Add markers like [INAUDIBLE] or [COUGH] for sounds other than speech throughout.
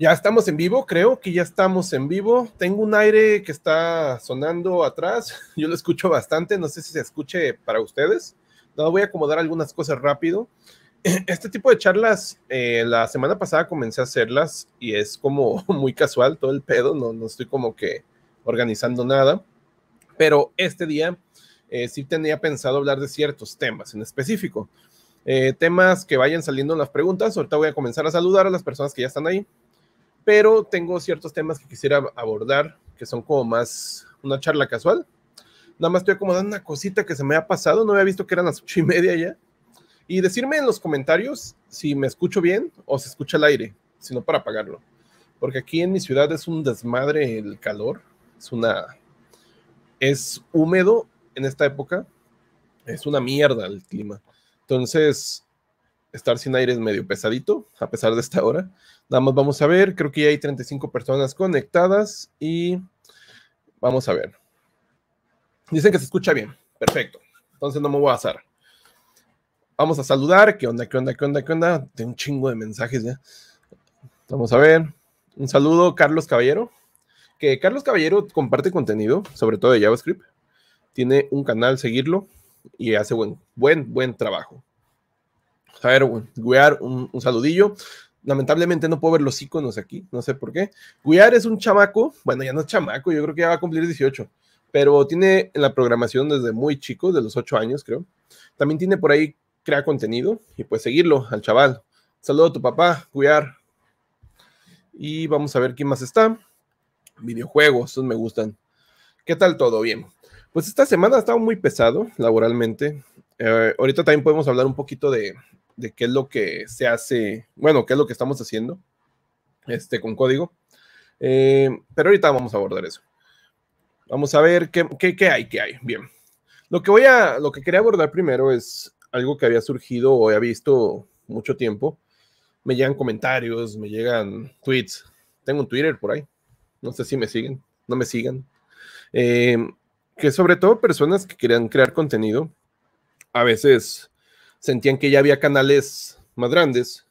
Ya estamos en vivo, creo que ya estamos en vivo. Tengo un aire que está sonando atrás. [LAUGHS] Yo lo escucho bastante, no sé si se escuche para ustedes. No, voy a acomodar algunas cosas rápido. [CLEARS THROAT] Este tipo de charlas, eh, la semana pasada comencé a hacerlas y es como [LAUGHS] muy casual todo el pedo, no, no estoy como que organizando nada. Pero este día eh, sí tenía pensado hablar de ciertos temas en específico. Eh, temas que vayan saliendo en las preguntas. Ahorita voy a comenzar a saludar a las personas que ya están ahí pero tengo ciertos temas que quisiera abordar que son como más una charla casual. Nada más estoy acomodando una cosita que se me ha pasado, no había visto que eran las ocho y media ya. Y decirme en los comentarios si me escucho bien o se escucha el aire, sino para apagarlo. Porque aquí en mi ciudad es un desmadre el calor, es una. Es húmedo en esta época, es una mierda el clima. Entonces, estar sin aire es medio pesadito, a pesar de esta hora. Nada vamos a ver, creo que ya hay 35 personas conectadas y vamos a ver. Dicen que se escucha bien, perfecto. Entonces no me voy a azar. Vamos a saludar. ¿Qué onda? ¿Qué onda? ¿Qué onda? ¿Qué onda? Tengo un chingo de mensajes ya. Vamos a ver. Un saludo, Carlos Caballero. Que Carlos Caballero comparte contenido, sobre todo de JavaScript. Tiene un canal, seguirlo, y hace buen, buen, buen trabajo. A ver, Guiar, un, saludillo. Lamentablemente no puedo ver los iconos aquí, no sé por qué. Guiar es un chamaco, bueno, ya no es chamaco, yo creo que ya va a cumplir 18, pero tiene en la programación desde muy chico, de los 8 años, creo. También tiene por ahí crea contenido y pues seguirlo al chaval. Saludo a tu papá, Guiar. Y vamos a ver quién más está. Videojuegos, esos me gustan. ¿Qué tal todo? Bien. Pues esta semana ha estado muy pesado laboralmente. Eh, ahorita también podemos hablar un poquito de, qué es lo que se hace, bueno, qué es lo que estamos haciendo este, con código. Eh, pero ahorita vamos a abordar eso. Vamos a ver qué, hay, qué hay. Bien. Lo que voy a, lo que quería abordar primero es algo que había surgido o había visto mucho tiempo. Me llegan comentarios, me llegan tweets. Tengo un Twitter por ahí. No sé si me siguen, no me sigan. Eh, que sobre todo personas que querían crear contenido a veces sentían que ya había canales más grandes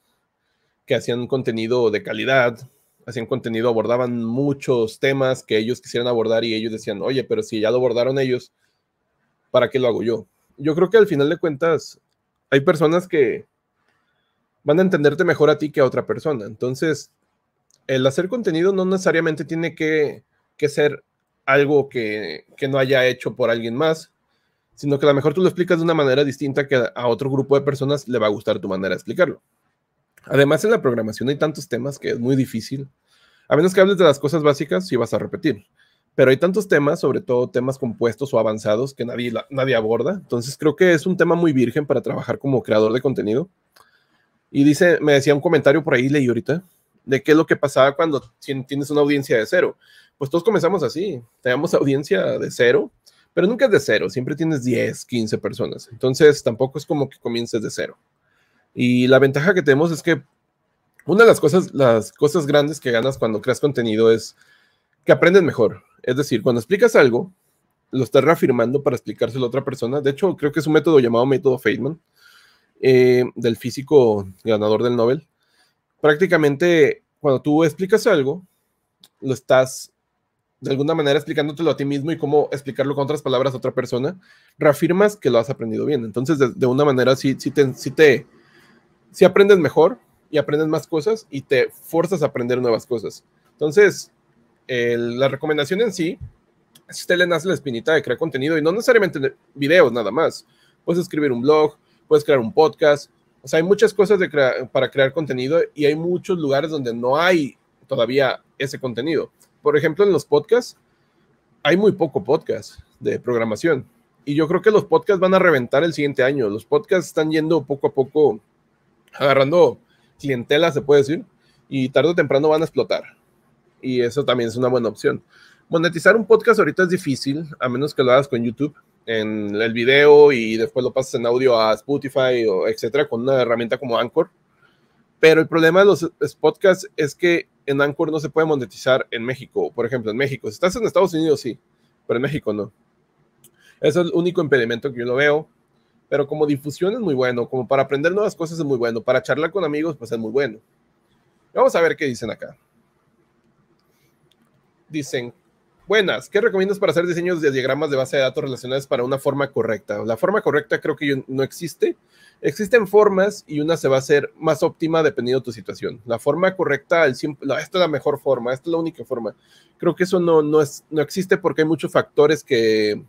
que hacían contenido de calidad, hacían contenido, abordaban muchos temas que ellos quisieran abordar y ellos decían, oye, pero si ya lo abordaron ellos, ¿para qué lo hago yo? Yo creo que al final de cuentas hay personas que van a entenderte mejor a ti que a otra persona. Entonces, el hacer contenido no necesariamente tiene que, ser algo que no haya hecho por alguien más, sino que a lo mejor tú lo explicas de una manera distinta que a otro grupo de personas le va a gustar tu manera de explicarlo. Además, en la programación hay tantos temas que es muy difícil. A menos que hables de las cosas básicas, sí vas a repetir. Pero hay tantos temas, sobre todo temas compuestos o avanzados, que nadie, nadie aborda. Entonces creo que es un tema muy virgen para trabajar como creador de contenido. Y dice, me decía un comentario por ahí, leí ahorita, de qué es lo que pasaba cuando tienes una audiencia de cero. Pues todos comenzamos así, teníamos audiencia de cero, pero nunca es de cero, siempre tienes 10, 15 personas, entonces tampoco es como que comiences de cero. Y la ventaja que tenemos es que una de las cosas, las cosas grandes que ganas cuando creas contenido es que aprendes mejor. Es decir, cuando explicas algo, lo estás reafirmando para explicárselo a otra persona. De hecho, creo que es un método llamado método Feynman, eh, del físico ganador del Nobel. Prácticamente, cuando tú explicas algo, lo estás de alguna manera explicándotelo a ti mismo y cómo explicarlo con otras palabras a otra persona, reafirmas que lo has aprendido bien. Entonces, de, una manera, si si te, si aprendes mejor y aprendes más cosas y te fuerzas a aprender nuevas cosas. Entonces, la recomendación en sí, si te le nace la espinita de crear contenido y no necesariamente videos nada más, puedes escribir un blog, puedes crear un podcast, o sea, hay muchas cosas para crear contenido y hay muchos lugares donde no hay todavía ese contenido por ejemplo, en los podcasts, hay muy poco podcast de programación. Y yo creo que los podcasts van a reventar el siguiente año. Los podcasts están yendo poco a poco agarrando clientela, se puede decir, y tarde o temprano van a explotar. Y eso también es una buena opción. Monetizar un podcast ahorita es difícil, a menos que lo hagas con YouTube en el video y después lo pases en audio a Spotify o etcétera con una herramienta como Anchor. Pero el problema de los podcasts es que en Anchor no se puede monetizar en México, por ejemplo, en México. Si estás en Estados Unidos, sí, pero en México no. Ese es el único impedimento que yo no veo. Pero como difusión es muy bueno, como para aprender nuevas cosas es muy bueno, para charlar con amigos, pues es muy bueno. Vamos a ver qué dicen acá. Dicen, Buenas, ¿qué recomiendas para hacer diseños de diagramas de base de datos relacionados para una forma correcta? La forma correcta creo que no existe. Existen formas y una se va a hacer más óptima dependiendo de tu situación. La forma correcta, esta es la mejor forma, esta es la única forma. Creo que eso no, no, es, no existe porque hay muchos factores que,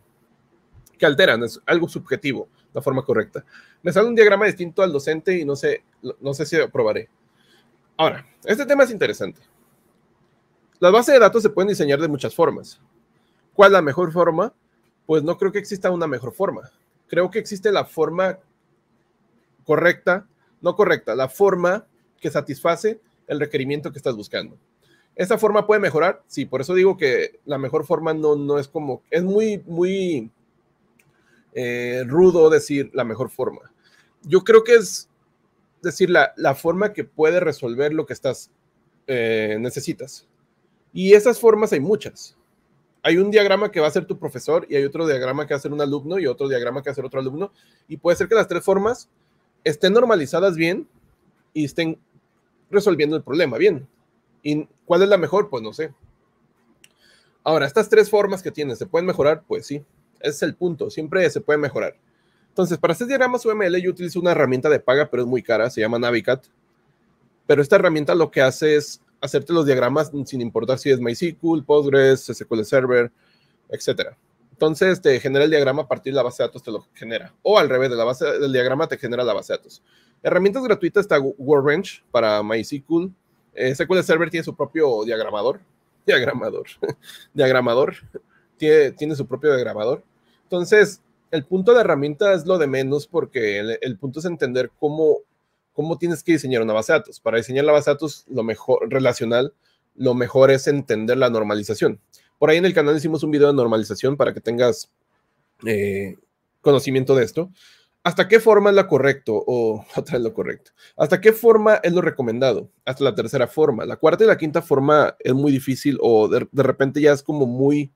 que alteran, es algo subjetivo, la forma correcta. Me sale un diagrama distinto al docente y no sé, no sé si aprobaré. Ahora, este tema es interesante. Las bases de datos se pueden diseñar de muchas formas. ¿Cuál es la mejor forma? Pues no creo que exista una mejor forma. Creo que existe la forma correcta, no correcta, la forma que satisface el requerimiento que estás buscando. ¿Esta forma puede mejorar? Sí, por eso digo que la mejor forma no, no es como, es muy, muy eh, rudo decir la mejor forma. Yo creo que es decir la, forma que puede resolver lo que estás, eh, necesitas. Y esas formas hay muchas. Hay un diagrama que va a ser tu profesor y hay otro diagrama que va a ser un alumno y otro diagrama que va a ser otro alumno. Y puede ser que las tres formas estén normalizadas bien y estén resolviendo el problema bien. ¿Y cuál es la mejor? Pues no sé. Ahora, estas tres formas que tienes, ¿se pueden mejorar? Pues sí, ese es el punto, siempre se puede mejorar. Entonces, para hacer diagramas UML yo utilizo una herramienta de paga, pero es muy cara, se llama Navicat. Pero esta herramienta lo que hace es hacerte los diagramas sin importar si es MySQL, Postgres, SQL Server, etc. Entonces te genera el diagrama a partir de la base de datos, te lo genera. O al revés, de la base, del diagrama te genera la base de datos. Herramientas gratuitas está WordRange para MySQL. Eh, SQL Server tiene su propio diagramador. [LAUGHS] Diagramador. [LAUGHS] diagramador. Tiene, tiene su propio diagramador. Entonces, el punto de herramienta es lo de menos porque el punto es entender cómo ¿Cómo tienes que diseñar una base de datos? Para diseñar la base de datos lo mejor, relacional, lo mejor es entender la normalización. Por ahí en el canal hicimos un video de normalización para que tengas eh, conocimiento de esto. ¿Hasta qué forma es lo correcto? O [LAUGHS] otra es lo correcto. ¿Hasta qué forma es lo recomendado? Hasta la tercera forma. La cuarta y la quinta forma es muy difícil o de, repente ya es como muy...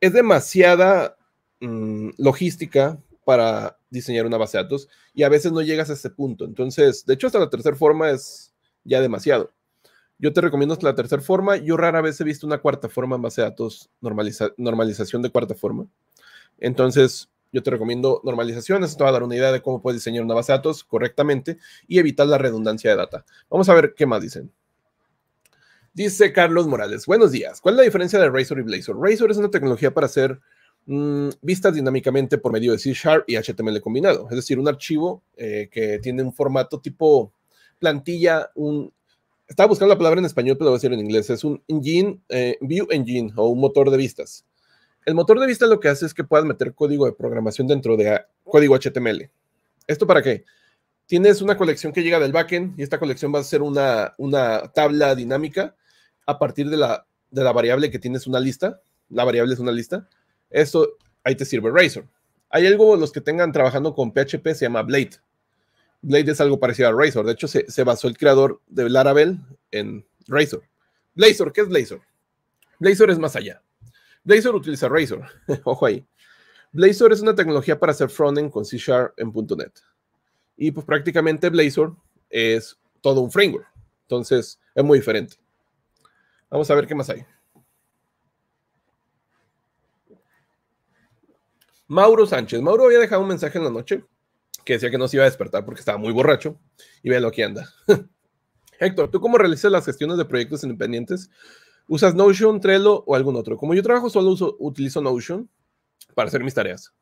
Es demasiada mm, logística para diseñar una base de datos y a veces no llegas a ese punto. Entonces, de hecho, hasta la tercera forma es ya demasiado. Yo te recomiendo hasta la tercera forma. Yo rara vez he visto una cuarta forma en base de datos, normalización de cuarta forma. Entonces, yo te recomiendo normalizaciones, te va a dar una idea de cómo puedes diseñar una base de datos correctamente y evitar la redundancia de data. Vamos a ver qué más dicen. Dice Carlos Morales, buenos días. ¿Cuál es la diferencia de Razor y Blazor? Razor es una tecnología para hacer Mm, vistas dinámicamente por medio de C Sharp y HTML combinado. Es decir, un archivo eh, que tiene un formato tipo plantilla, un... Estaba buscando la palabra en español, pero lo voy a decir en inglés. Es un engine, eh, view engine o un motor de vistas. El motor de vista lo que hace es que puedas meter código de programación dentro de código HTML. ¿Esto para qué? Tienes una colección que llega del backend y esta colección va a ser una, una tabla dinámica a partir de la, de la variable que tienes una lista. La variable es una lista esto, ahí te sirve Razor. Hay algo, los que tengan trabajando con PHP se llama Blade. Blade es algo parecido a Razor. De hecho, se, basó el creador de Laravel en Razor. Blazor, ¿qué es Blazor? Blazor es más allá. Blazor utiliza Razor. [LAUGHS] Ojo ahí. Blazor es una tecnología para hacer frontend con C Sharp en .NET. Y pues prácticamente Blazor es todo un framework. Entonces, es muy diferente. Vamos a ver qué más hay. Mauro Sánchez. Mauro había dejado un mensaje en la noche que decía que no se iba a despertar porque estaba muy borracho y ve lo que anda. [LAUGHS] Héctor, ¿tú cómo realizas las gestiones de proyectos independientes? ¿Usas Notion, Trello o algún otro? Como yo trabajo solo uso, utilizo Notion para hacer mis tareas,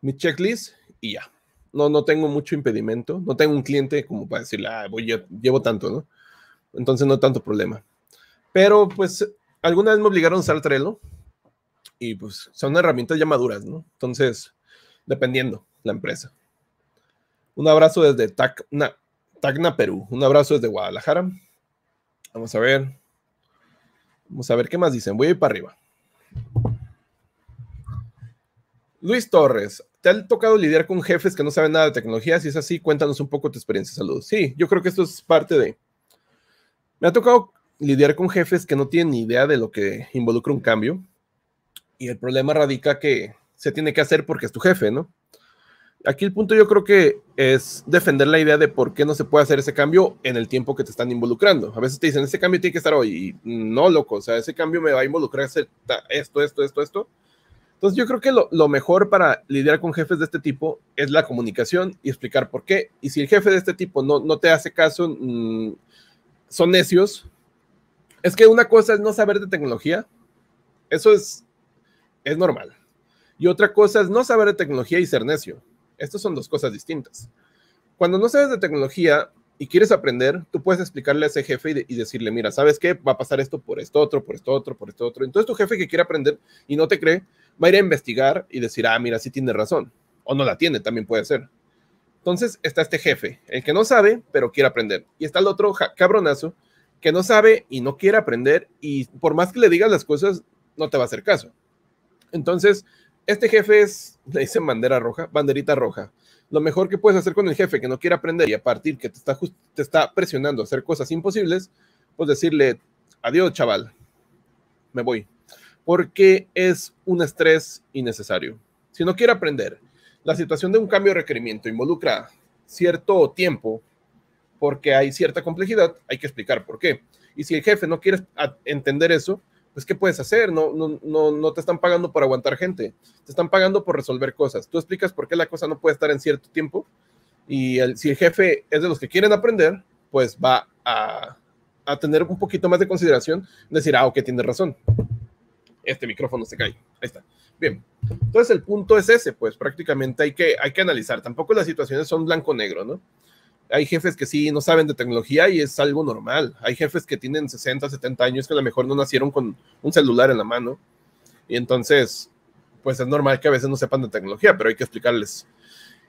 mi checklist y ya. No, no tengo mucho impedimento, no tengo un cliente como para decirle, ah, voy, llevo tanto, ¿no? Entonces no tanto problema. Pero pues alguna vez me obligaron a usar Trello y pues son herramientas ya maduras, ¿no? Entonces, dependiendo la empresa. Un abrazo desde Tacna, Tacna, Perú. Un abrazo desde Guadalajara. Vamos a ver. Vamos a ver qué más dicen. Voy a ir para arriba. Luis Torres, ¿te ha tocado lidiar con jefes que no saben nada de tecnología? Si es así, cuéntanos un poco tu experiencia. Saludos. Sí, yo creo que esto es parte de... Me ha tocado lidiar con jefes que no tienen ni idea de lo que involucra un cambio y el problema radica que se tiene que hacer porque es tu jefe, ¿no? Aquí el punto yo creo que es defender la idea de por qué no se puede hacer ese cambio en el tiempo que te están involucrando. A veces te dicen, ese cambio tiene que estar hoy. no, loco, o sea, ese cambio me va a involucrar esto, esto, esto, esto. Entonces yo creo que lo, mejor para lidiar con jefes de este tipo es la comunicación y explicar por qué. Y si el jefe de este tipo no, no te hace caso, mm, son necios. Es que una cosa es no saber de tecnología. Eso es es normal. Y otra cosa es no saber de tecnología y ser necio. Estas son dos cosas distintas. Cuando no sabes de tecnología y quieres aprender, tú puedes explicarle a ese jefe y, decirle, mira, ¿sabes qué? Va a pasar esto por esto otro, por esto otro, por esto otro. Entonces tu jefe que quiere aprender y no te cree, va a ir a investigar y decir, ah, mira, sí tiene razón. O no la tiene, también puede ser. Entonces está este jefe, el que no sabe, pero quiere aprender. Y está el otro cabronazo que no sabe y no quiere aprender y por más que le digas las cosas, no te va a hacer caso. Entonces, este jefe es, le dicen bandera roja, banderita roja. Lo mejor que puedes hacer con el jefe que no quiere aprender y a partir que te está, te está presionando a hacer cosas imposibles, pues decirle, adiós chaval, me voy. Porque es un estrés innecesario. Si no quiere aprender, la situación de un cambio de requerimiento involucra cierto tiempo, porque hay cierta complejidad, hay que explicar por qué. Y si el jefe no quiere entender eso, pues ¿qué puedes hacer? No, no, no, no te están pagando por aguantar gente, te están pagando por resolver cosas. Tú explicas por qué la cosa no puede estar en cierto tiempo y si el jefe es de los que quieren aprender, pues va a, tener un poquito más de consideración, decir, ah, ok, tienes razón. Este micrófono se cae. Ahí está. Bien. Entonces el punto es ese, pues prácticamente hay que, hay que analizar. Tampoco las situaciones son blanco-negro, ¿no? hay jefes que sí no saben de tecnología y es algo normal. Hay jefes que tienen 60, 70 años que a lo mejor no nacieron con un celular en la mano. Y entonces, pues es normal que a veces no sepan de tecnología, pero hay que explicarles.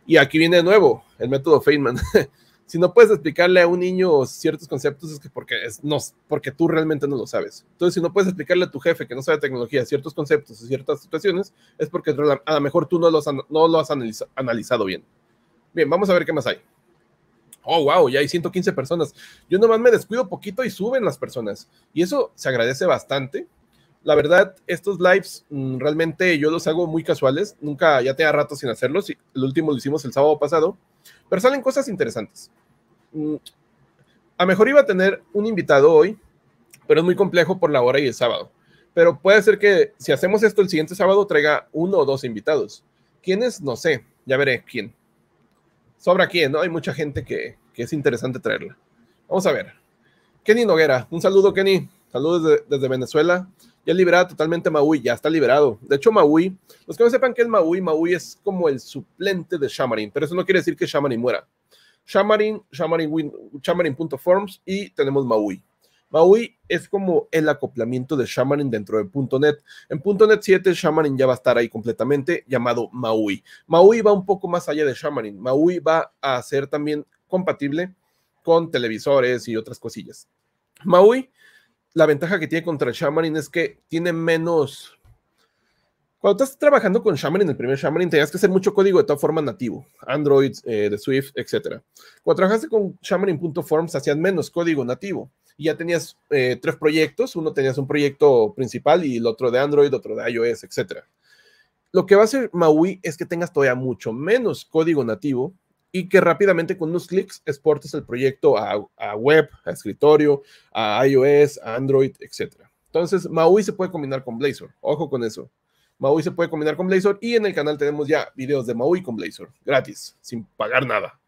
Y aquí viene de nuevo el método Feynman. [LAUGHS] si no puedes explicarle a un niño ciertos conceptos es que porque, no, porque tú realmente no lo sabes. Entonces, si no puedes explicarle a tu jefe que no sabe tecnología ciertos conceptos y ciertas situaciones, es porque a lo mejor tú no, los, no lo has analizado bien. Bien, vamos a ver qué más hay oh, wow, ya hay 115 personas. Yo nomás me descuido poquito y suben las personas. Y eso se agradece bastante. La verdad, estos lives mm, realmente yo los hago muy casuales. Nunca, ya te da rato sin hacerlos. El último lo hicimos el sábado pasado. Pero salen cosas interesantes. Mm, a mejor iba a tener un invitado hoy, pero es muy complejo por la hora y el sábado. Pero puede ser que si hacemos esto el siguiente sábado traiga uno o dos invitados. ¿Quiénes? No sé, ya veré quién sobra aquí, ¿no? Hay mucha gente que, es interesante traerla. Vamos a ver. Kenny Noguera, un saludo, Kenny. Saludos desde, Venezuela. Ya liberada totalmente Maui, ya está liberado. De hecho, Maui, los que no sepan qué es Maui, Maui es como el suplente de Shamarin, pero eso no quiere decir que Shamarin muera. Shamarin, Shamarin.forms y tenemos Maui. MAUI es como el acoplamiento de Xamarin dentro de .NET. En .NET 7 Xamarin ya va a estar ahí completamente llamado MAUI. MAUI va un poco más allá de Xamarin. MAUI va a ser también compatible con televisores y otras cosillas. MAUI, la ventaja que tiene contra Xamarin es que tiene menos... Cuando estás trabajando con Xamarin, el primer Xamarin, tenías que hacer mucho código de toda forma nativo, Android, eh, de Swift, etc. Cuando trabajaste con Xamarin.forms, hacían menos código nativo y ya tenías eh, tres proyectos, uno tenías un proyecto principal y el otro de Android, otro de iOS, etc. Lo que va a hacer MAUI es que tengas todavía mucho menos código nativo y que rápidamente con unos clics exportes el proyecto a, a web, a escritorio, a iOS, a Android, etc. Entonces, MAUI se puede combinar con Blazor. Ojo con eso. MAUI se puede combinar con Blazor y en el canal tenemos ya videos de MAUI con Blazor, gratis, sin pagar nada.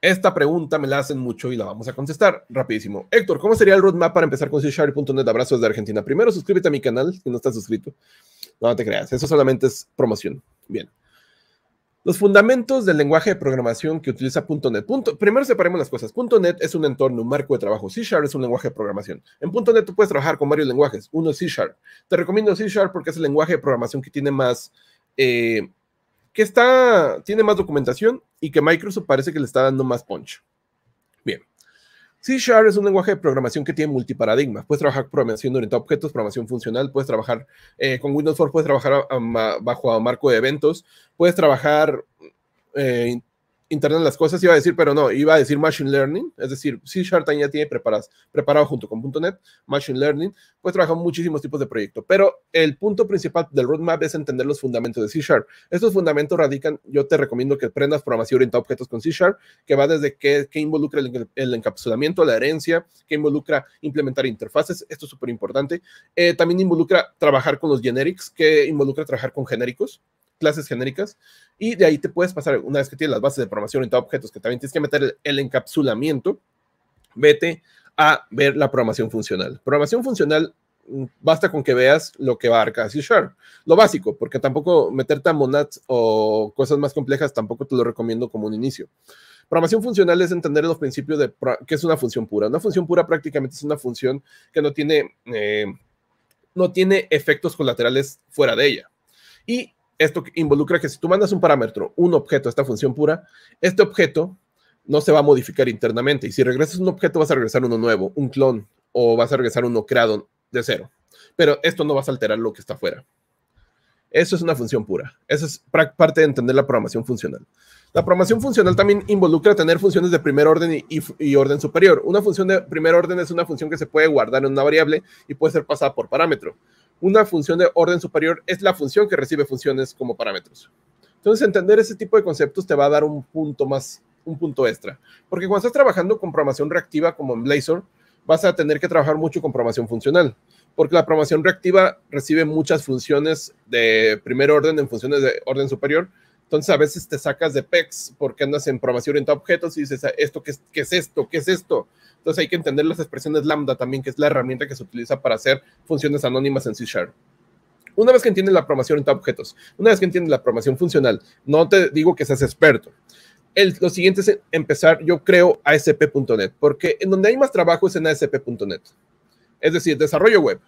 Esta pregunta me la hacen mucho y la vamos a contestar rapidísimo. Héctor, ¿cómo sería el roadmap para empezar con C-Sharp.net? Abrazos de Argentina. Primero, suscríbete a mi canal si no estás suscrito. No, te creas, eso solamente es promoción. Bien. Los fundamentos del lenguaje de programación que utiliza .NET. primero separemos las cosas. .NET es un entorno, un marco de trabajo. C Sharp es un lenguaje de programación. En .NET tú puedes trabajar con varios lenguajes. Uno es C Sharp. Te recomiendo C Sharp porque es el lenguaje de programación que tiene más eh, que está, tiene más documentación y que Microsoft parece que le está dando más punch. Bien. C Sharp es un lenguaje de programación que tiene multiparadigmas. Puedes trabajar programación orientada a objetos, programación funcional, puedes trabajar eh, con Windows 4, puedes trabajar bajo marco de eventos, puedes trabajar eh, Internet las Cosas, iba a decir, pero no, iba a decir Machine Learning, es decir, C Sharp ya tiene preparas, preparado junto con .NET, Machine Learning, pues trabajamos muchísimos tipos de proyectos, pero el punto principal del roadmap es entender los fundamentos de C Sharp. Estos fundamentos radican, yo te recomiendo que aprendas programación orientada a objetos con C Sharp, que va desde que, involucra el, encapsulamiento, la herencia, que involucra implementar interfaces, esto es súper importante. Eh, también involucra trabajar con los generics, que involucra trabajar con genéricos, clases genéricas y de ahí te puedes pasar, una vez que tienes las bases de programación orientada a objetos, que también tienes que meter el, encapsulamiento, vete a ver la programación funcional. Programación funcional mm, basta con que veas lo que abarca C Sharp, lo básico, porque tampoco meter monads o cosas más complejas tampoco te lo recomiendo como un inicio. Programación funcional es entender los principios de que es una función pura. Una función pura prácticamente es una función que no tiene, eh, no tiene efectos colaterales fuera de ella. Y esto involucra que si tú mandas un parámetro, un objeto a esta función pura, este objeto no se va a modificar internamente. Y si regresas un objeto, vas a regresar uno nuevo, un clon, o vas a regresar uno creado de cero. Pero esto no vas a alterar lo que está afuera. Eso es una función pura. Eso es parte de entender la programación funcional. La programación funcional también involucra tener funciones de primer orden y, orden superior. Una función de primer orden es una función que se puede guardar en una variable y puede ser pasada por parámetro una función de orden superior es la función que recibe funciones como parámetros. Entonces, entender ese tipo de conceptos te va a dar un punto más, un punto extra. Porque cuando estás trabajando con programación reactiva como en Blazor, vas a tener que trabajar mucho con programación funcional, porque la programación reactiva recibe muchas funciones de primer orden en funciones de orden superior entonces a veces te sacas de PEX porque andas en programación orientada a objetos y dices, ah, ¿esto qué es, es esto? ¿Qué es esto? Entonces hay que entender las expresiones lambda también, que es la herramienta que se utiliza para hacer funciones anónimas en C Sharp. Una vez que entiendes la programación orientada a objetos, una vez que entiendes la programación funcional, no te digo que seas experto. lo siguiente es empezar, yo creo, ASP.NET, porque en donde hay más trabajo es en ASP.NET. Es decir, desarrollo web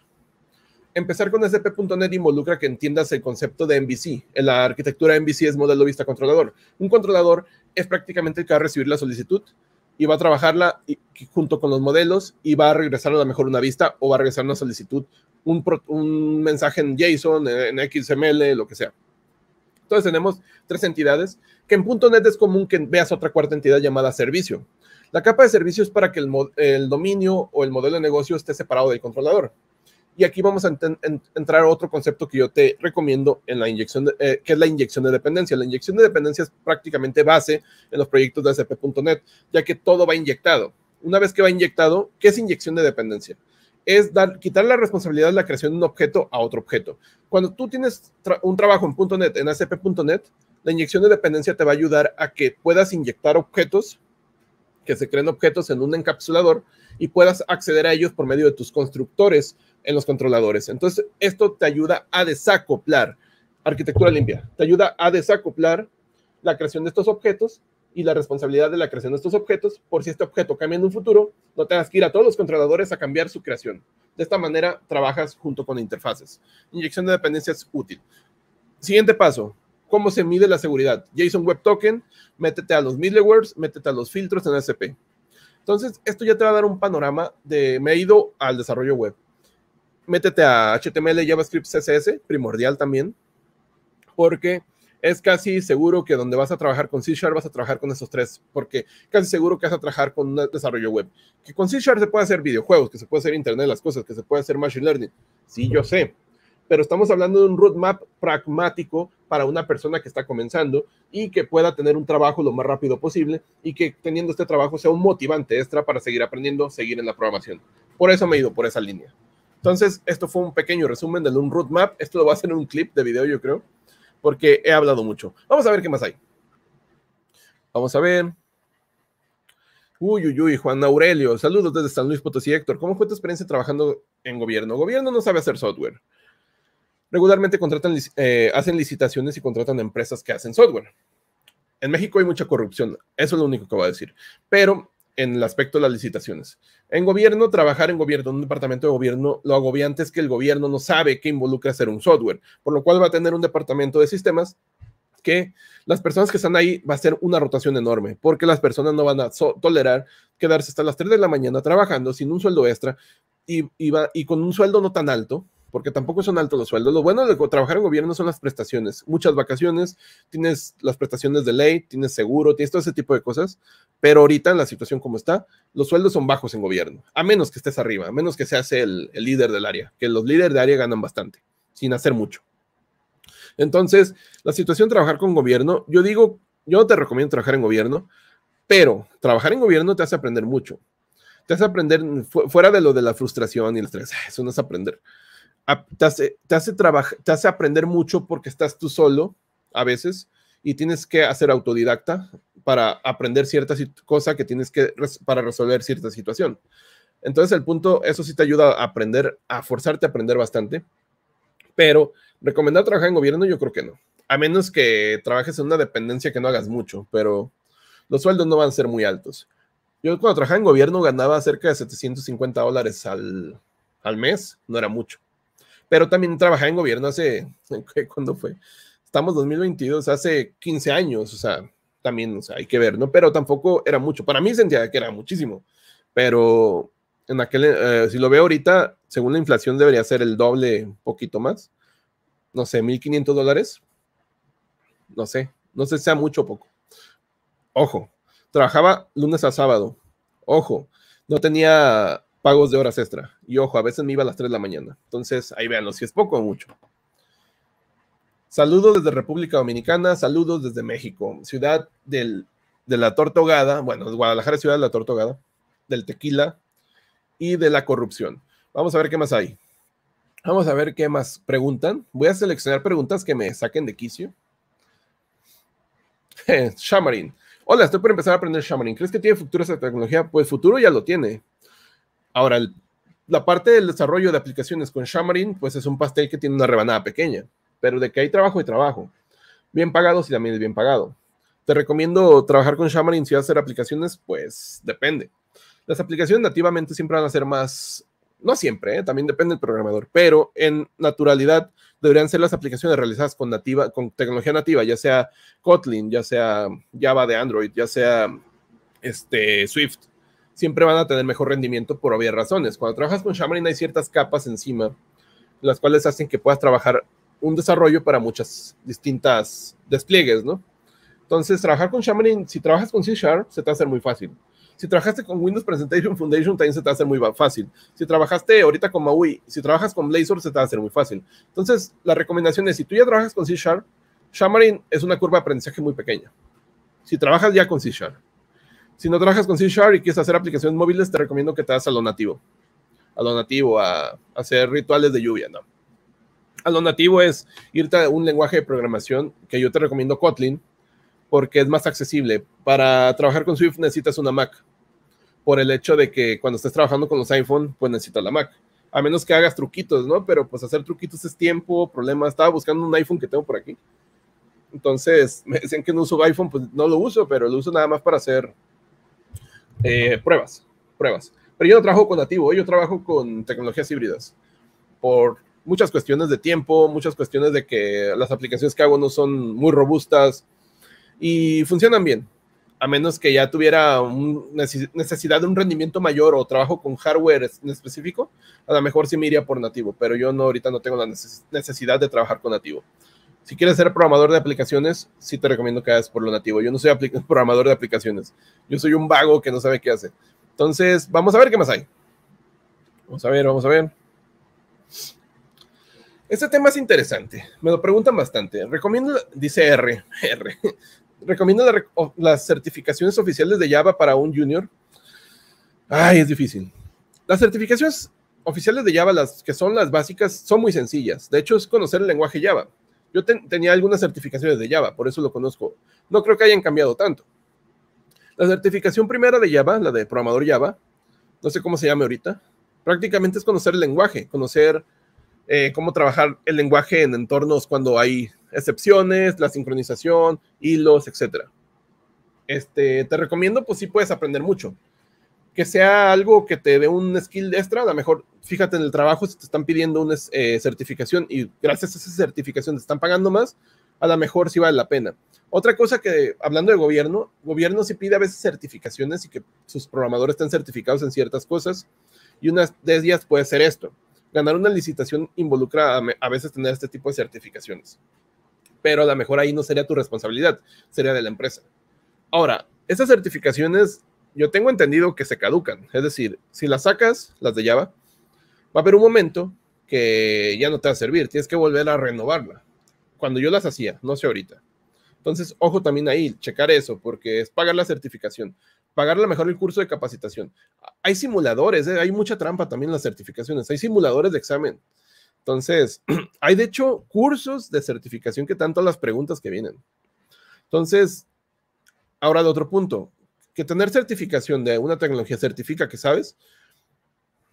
empezar con SDP.NET involucra que entiendas el concepto de MVC. En la arquitectura MVC es modelo vista controlador. Un controlador es prácticamente el que va a recibir la solicitud y va a trabajarla junto con los modelos y va a regresar a lo mejor una vista o va a regresar una solicitud, un, mensaje en JSON, en XML, lo que sea. Entonces tenemos tres entidades que en .NET es común que veas otra cuarta entidad llamada servicio. La capa de servicio es para que el dominio o el modelo de negocio esté separado del controlador. Y aquí vamos a entrar a otro concepto que yo te recomiendo, en la inyección eh, que es la inyección de dependencia. La inyección de dependencia es prácticamente base en los proyectos de ASP.NET, ya que todo va inyectado. Una vez que va inyectado, ¿qué es inyección de dependencia? Es dar, quitar la responsabilidad de la creación de un objeto a otro objeto. Cuando tú tienes un trabajo en .NET, en ACP.NET, la inyección de dependencia te va a ayudar a que puedas inyectar objetos, que se creen objetos en un encapsulador y puedas acceder a ellos por medio de tus constructores en los controladores. Entonces, esto te ayuda a desacoplar arquitectura limpia, te ayuda a desacoplar la creación de estos objetos y la responsabilidad de la creación de estos objetos, por si este objeto cambia en un futuro, no tengas que ir a todos los controladores a cambiar su creación. De esta manera trabajas junto con interfaces. Inyección de dependencias útil. Siguiente paso, ¿cómo se mide la seguridad? JSON Web Token, métete a los middlewares, métete a los filtros en SP. Entonces, esto ya te va a dar un panorama de, me he ido al desarrollo web métete a HTML, JavaScript, CSS, primordial también, porque es casi seguro que donde vas a trabajar con C Sharp vas a trabajar con esos tres, porque casi seguro que vas a trabajar con desarrollo web. Que con C Sharp se puede hacer videojuegos, que se puede hacer Internet las Cosas, que se puede hacer Machine Learning. Sí, yo sé, pero estamos hablando de un roadmap pragmático para una persona que está comenzando y que pueda tener un trabajo lo más rápido posible y que teniendo este trabajo sea un motivante extra para seguir aprendiendo, seguir en la programación. Por eso me he ido por esa línea. Entonces, esto fue un pequeño resumen de un roadmap. Esto lo va a hacer en un clip de video, yo creo, porque he hablado mucho. Vamos a ver qué más hay. Vamos a ver. Uy, uy, uy, Juan Aurelio. Saludos desde San Luis Potosí, Héctor. ¿Cómo fue tu experiencia trabajando en gobierno? Gobierno no sabe hacer software. Regularmente contratan, eh, hacen licitaciones y contratan empresas que hacen software. En México hay mucha corrupción, eso es lo único que voy a decir. Pero en el aspecto de las licitaciones. En gobierno, trabajar en gobierno, en un departamento de gobierno, lo agobiante es que el gobierno no sabe qué involucra hacer un software, por lo cual va a tener un departamento de sistemas que las personas que están ahí va a ser una rotación enorme, porque las personas no van a tolerar quedarse hasta las 3 de la mañana trabajando sin un sueldo extra y con un sueldo no tan alto, porque tampoco son altos los sueldos. Lo bueno de trabajar en gobierno son las prestaciones, muchas vacaciones, tienes las prestaciones de ley, tienes seguro, tienes todo ese tipo de cosas, pero ahorita en la situación como está, los sueldos son bajos en gobierno, a menos que estés arriba, a menos que seas el, el líder del área, que los líderes de área ganan bastante, sin hacer mucho. Entonces, la situación de trabajar con gobierno, yo digo, yo no te recomiendo trabajar en gobierno, pero trabajar en gobierno te hace aprender mucho. Te hace aprender fuera de lo de la frustración y el estrés. Ah, eso no es aprender te hace, te te hace aprender mucho porque estás tú solo a veces y tienes que hacer autodidacta para aprender ciertas cosas que tienes que para resolver cierta situación. Entonces el punto, eso sí te ayuda a aprender, a forzarte a aprender bastante, pero recomendar trabajar en gobierno yo creo que no, a menos que trabajes en una dependencia que no hagas mucho, pero los sueldos no van a ser muy altos. Yo cuando trabajaba en gobierno ganaba cerca de 750 dólares al, al mes, no era mucho pero también trabajaba en gobierno hace, [LAUGHS] ¿cuándo fue? Estamos 2022, hace 15 años, o sea, también, hay que ver, ¿no? Pero tampoco era mucho. Para mí sentía que era muchísimo, pero en aquel, eh, si lo veo ahorita, según la inflación debería ser el doble, un poquito más. No sé, 1.500 dólares. No sé, no sé si sea mucho o poco. Ojo, trabajaba lunes a sábado. Ojo, no tenía pagos de horas extra. Y ojo, a veces me iba a las 3 de la mañana. Entonces, ahí véanlo, si es poco o mucho. Saludos desde República Dominicana, saludos desde México, ciudad de la tortogada, bueno, Guadalajara ciudad de la tortogada, del tequila y de la corrupción. Vamos a ver qué más hay. Vamos a ver qué más preguntan. Voy a seleccionar preguntas que me saquen de quicio. Shamarin. [LAUGHS] Hola, estoy por empezar a aprender Shamarin. ¿Crees que tiene futuro esa tecnología? Pues futuro ya lo tiene. Ahora, la parte del desarrollo de aplicaciones con Xamarin, pues es un pastel que tiene una rebanada pequeña, pero de que hay trabajo y trabajo. Bien pagado, si también es bien pagado. ¿Te recomiendo trabajar con Xamarin si vas a hacer aplicaciones? Pues depende. Las aplicaciones nativamente siempre van a ser más, no siempre, ¿eh? también depende del programador, pero en naturalidad deberían ser las aplicaciones realizadas con, nativa, con tecnología nativa, ya sea Kotlin, ya sea Java de Android, ya sea este, Swift siempre van a tener mejor rendimiento por obvias razones. Cuando trabajas con Xamarin hay ciertas capas encima, las cuales hacen que puedas trabajar un desarrollo para muchas distintas despliegues, ¿no? Entonces, trabajar con Xamarin, si trabajas con C Sharp, se te va a hacer muy fácil. Si trabajaste con Windows Presentation Foundation, también se te va a hacer muy fácil. Si trabajaste ahorita con MAUI, si trabajas con Blazor, se te va a hacer muy fácil. Entonces, la recomendación es, si tú ya trabajas con C Sharp, Xamarin es una curva de aprendizaje muy pequeña. Si trabajas ya con C Sharp. Si no trabajas con C Sharp y quieres hacer aplicaciones móviles, te recomiendo que te hagas a lo nativo. A lo nativo, a, hacer rituales de lluvia, ¿no? A lo nativo es irte a un lenguaje de programación que yo te recomiendo Kotlin, porque es más accesible. Para trabajar con Swift necesitas una Mac, por el hecho de que cuando estés trabajando con los iPhone, pues necesitas la Mac. A menos que hagas truquitos, ¿no? Pero pues hacer truquitos es tiempo, problema. Estaba buscando un iPhone que tengo por aquí. Entonces, [LAUGHS] me decían que no uso iPhone, pues no lo uso, pero lo uso nada más para hacer eh, pruebas, pruebas. Pero yo no trabajo con nativo, eh, yo trabajo con tecnologías híbridas. Por muchas cuestiones de tiempo, muchas cuestiones de que las aplicaciones que hago no son muy robustas y funcionan bien. A menos que ya tuviera necesidad de un rendimiento mayor o trabajo con hardware en específico, a lo mejor sí me iría por nativo, pero yo no ahorita no tengo la necesidad de trabajar con nativo si quieres ser programador de aplicaciones, sí te recomiendo que hagas por lo nativo. Yo no soy [LAUGHS] programador de aplicaciones. Yo soy un vago que no sabe qué hace. Entonces, vamos a ver qué más hay. Vamos a ver, vamos a ver. Este tema es interesante. Me lo preguntan bastante. Recomiendo, dice R, [LAUGHS] R. Recomiendo las certificaciones oficiales de Java para un junior. Ay, es difícil. Las certificaciones oficiales de Java, las que son las básicas, son muy sencillas. De hecho, es conocer el lenguaje Java. Yo tenía algunas certificaciones de Java, por eso lo conozco. No creo que hayan cambiado tanto. La certificación primera de Java, la de programador Java, no sé cómo se llame ahorita, prácticamente es conocer el lenguaje, conocer eh, cómo trabajar el lenguaje en entornos cuando hay excepciones, la sincronización, hilos, etc. Este, te recomiendo, pues sí puedes aprender mucho que sea algo que te dé un skill extra, a lo mejor fíjate en el trabajo si te están pidiendo una eh, certificación y gracias a esa certificación te están pagando más, a lo mejor sí vale la pena. Otra cosa que, hablando de gobierno, gobierno sí pide a veces certificaciones y que sus programadores estén certificados en ciertas cosas y unas de días puede ser esto. Ganar una licitación involucra a veces tener este tipo de certificaciones, pero a lo mejor ahí no sería tu responsabilidad, sería de la empresa. Ahora, esas certificaciones yo tengo entendido que se caducan. Es decir, si las sacas, las de Java, va a haber un momento que ya no te va a servir. Tienes que volver a renovarla. Cuando yo las hacía, no sé ahorita. Entonces, ojo también ahí, checar eso, porque es pagar la certificación, pagar pagarle mejor el curso de capacitación. Hay simuladores, eh, hay mucha trampa también en las certificaciones, hay simuladores de examen. Entonces, [CLEARS THROAT] hay de hecho cursos de certificación que tanto las preguntas que vienen. Entonces, ahora de otro punto, que tener certificación de una tecnología certifica que sabes.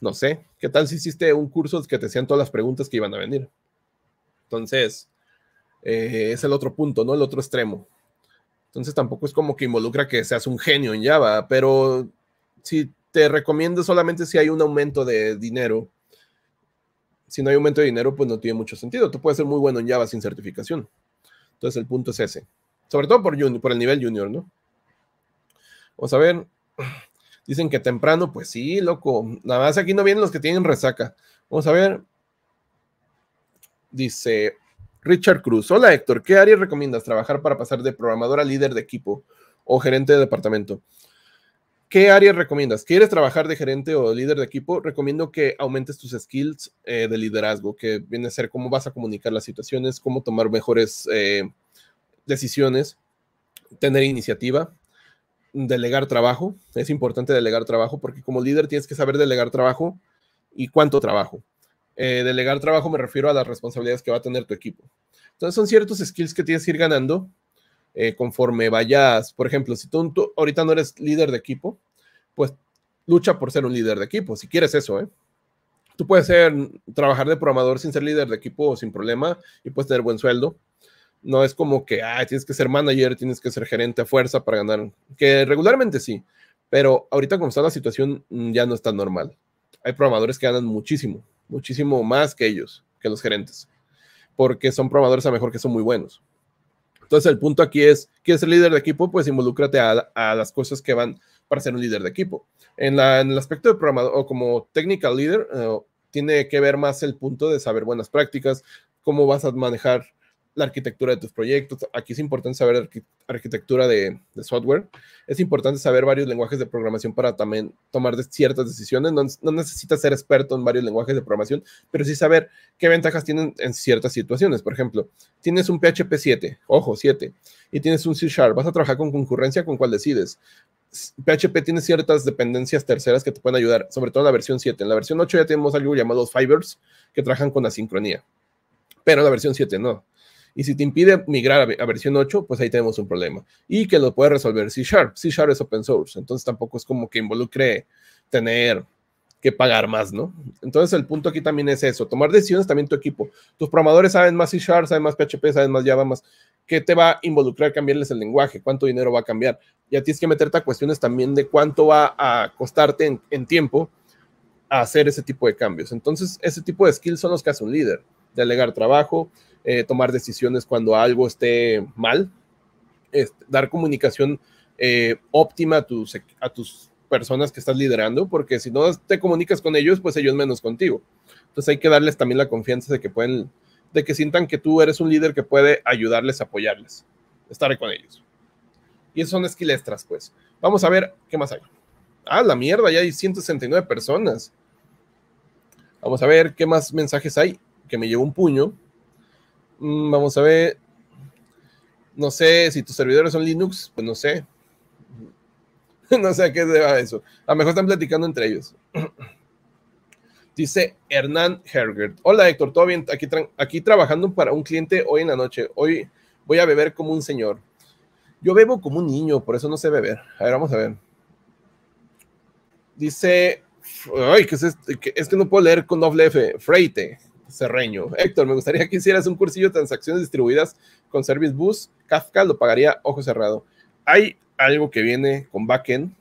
No sé, ¿qué tal si hiciste un curso que te hacían todas las preguntas que iban a venir? Entonces, eh, es el otro punto, ¿no? El otro extremo. Entonces tampoco es como que involucra que seas un genio en Java, pero si te recomiendo solamente si hay un aumento de dinero, si no hay aumento de dinero, pues no tiene mucho sentido. Tú puedes ser muy bueno en Java sin certificación. Entonces el punto es ese. Sobre todo por, por el nivel junior, ¿no? Vamos a ver. Dicen que temprano, pues sí, loco. Nada más aquí no vienen los que tienen resaca. Vamos a ver. Dice Richard Cruz. Hola Héctor, ¿qué área recomiendas trabajar para pasar de programador a líder de equipo o gerente de departamento? ¿Qué área recomiendas? ¿Quieres trabajar de gerente o líder de equipo? Recomiendo que aumentes tus skills eh, de liderazgo, que viene a ser cómo vas a comunicar las situaciones, cómo tomar mejores eh, decisiones, tener iniciativa, delegar trabajo. Es importante delegar trabajo porque como líder tienes que saber delegar trabajo y cuánto trabajo. Eh, delegar trabajo me refiero a las responsabilidades que va a tener tu equipo. Entonces son ciertos skills que tienes que ir ganando eh, conforme vayas. Por ejemplo, si tú, ahorita no eres líder de equipo, pues lucha por ser un líder de equipo, si quieres eso, ¿eh? Tú puedes ser, trabajar de programador sin ser líder de equipo sin problema y puedes tener buen sueldo no es como que, tienes que ser manager, tienes que ser gerente a fuerza para ganar, que regularmente sí, pero ahorita como está la situación mm, ya no está normal. Hay programadores que ganan muchísimo, muchísimo más que ellos, que los gerentes, porque son programadores a mejor que son muy buenos. Entonces el punto aquí es, ¿quieres ser líder de equipo? Pues involúcrate a, las cosas que van para ser un líder de equipo. En, el aspecto de programador o como technical leader, eh, tiene que ver más el punto de saber buenas prácticas, cómo vas a manejar la arquitectura de tus proyectos. Aquí es importante saber arquitectura de, software. Es importante saber varios lenguajes de programación para también tomar ciertas decisiones. No, no, necesitas ser experto en varios lenguajes de programación, pero sí saber qué ventajas tienen en ciertas situaciones. Por ejemplo, tienes un PHP 7, ojo, 7, y tienes un C Sharp. Vas a trabajar con concurrencia, ¿con cuál decides? PHP tiene ciertas dependencias terceras que te pueden ayudar, sobre todo en la versión 7. En la versión 8 ya tenemos algo llamado fibers que trabajan con asincronía, pero en la versión 7 no. Y si te impide migrar a, versión 8, pues ahí tenemos un problema. Y que lo puede resolver C Sharp. C Sharp es open source, entonces tampoco es como que involucre tener que pagar más, ¿no? Entonces el punto aquí también es eso, tomar decisiones también tu equipo. Tus programadores saben más C Sharp, saben más PHP, saben más Java, más... ¿Qué te va a involucrar cambiarles el lenguaje? ¿Cuánto dinero va a cambiar? Y a ti es que meterte a cuestiones también de cuánto va a costarte en, tiempo hacer ese tipo de cambios. Entonces, ese tipo de skills son los que hace un líder. De Delegar trabajo, eh, tomar decisiones cuando algo esté mal, dar comunicación eh, óptima a tus, a tus personas que estás liderando, porque si no te comunicas con ellos, pues ellos menos contigo. Entonces hay que darles también la confianza de que pueden, de que sientan que tú eres un líder que puede ayudarles, apoyarles, estar con ellos. Y eso son esquilestras, pues. Vamos a ver qué más hay. Ah, la mierda, ya hay 169 personas. Vamos a ver qué más mensajes hay, que me llevo un puño. Mm, vamos a ver. No sé si tus servidores son Linux, pues no sé. [LAUGHS] No sé a qué se eso. A lo mejor están platicando entre ellos. [CLEARS THROAT] Dice Hernán Hergert. Hola Héctor, ¿todo bien? Aquí, aquí trabajando para un cliente hoy en la noche. Hoy voy a beber como un señor. Yo bebo como un niño, por eso no sé beber. A ver, vamos a ver. Dice, ay, ¿qué es, este? es que no puedo leer con doble F, Freite. Cerreño. Héctor, me gustaría que hicieras un cursillo de transacciones distribuidas con Service Bus. Kafka lo pagaría ojo cerrado. Hay algo que viene con backend.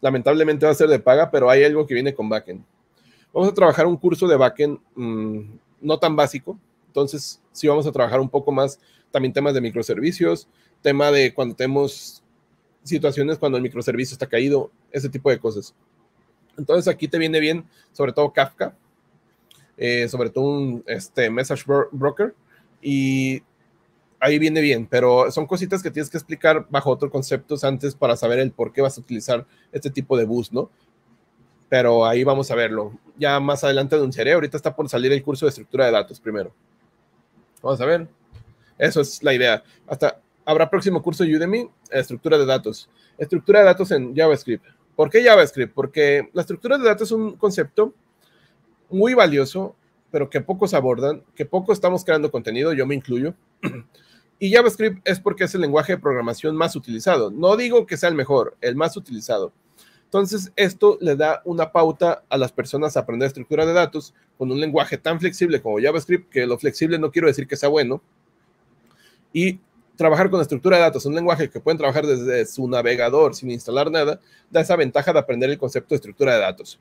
Lamentablemente va a ser de paga, pero hay algo que viene con backend. Vamos a trabajar un curso de backend mm, no tan básico. Entonces, sí vamos a trabajar un poco más también temas de microservicios, tema de cuando tenemos situaciones cuando el microservicio está caído, ese tipo de cosas. Entonces aquí te viene bien, sobre todo Kafka, eh, sobre todo un este, message broker, y ahí viene bien, pero son cositas que tienes que explicar bajo otros conceptos antes para saber el por qué vas a utilizar este tipo de bus, ¿no? Pero ahí vamos a verlo. Ya más adelante anunciaré, ahorita está por salir el curso de estructura de datos primero. Vamos a ver. Eso es la idea. Hasta habrá próximo curso de Udemy, estructura de datos. Estructura de datos en JavaScript. ¿Por qué JavaScript? Porque la estructura de datos es un concepto muy valioso, pero que pocos abordan, que poco estamos creando contenido, yo me incluyo. [CLEARS THROAT] y JavaScript es porque es el lenguaje de programación más utilizado. No digo que sea el mejor, el más utilizado. Entonces, esto le da una pauta a las personas a aprender estructura de datos con un lenguaje tan flexible como JavaScript, que lo flexible no quiero decir que sea bueno, y trabajar con estructura de datos, un lenguaje que pueden trabajar desde su navegador sin instalar nada, da esa ventaja de aprender el concepto de estructura de datos.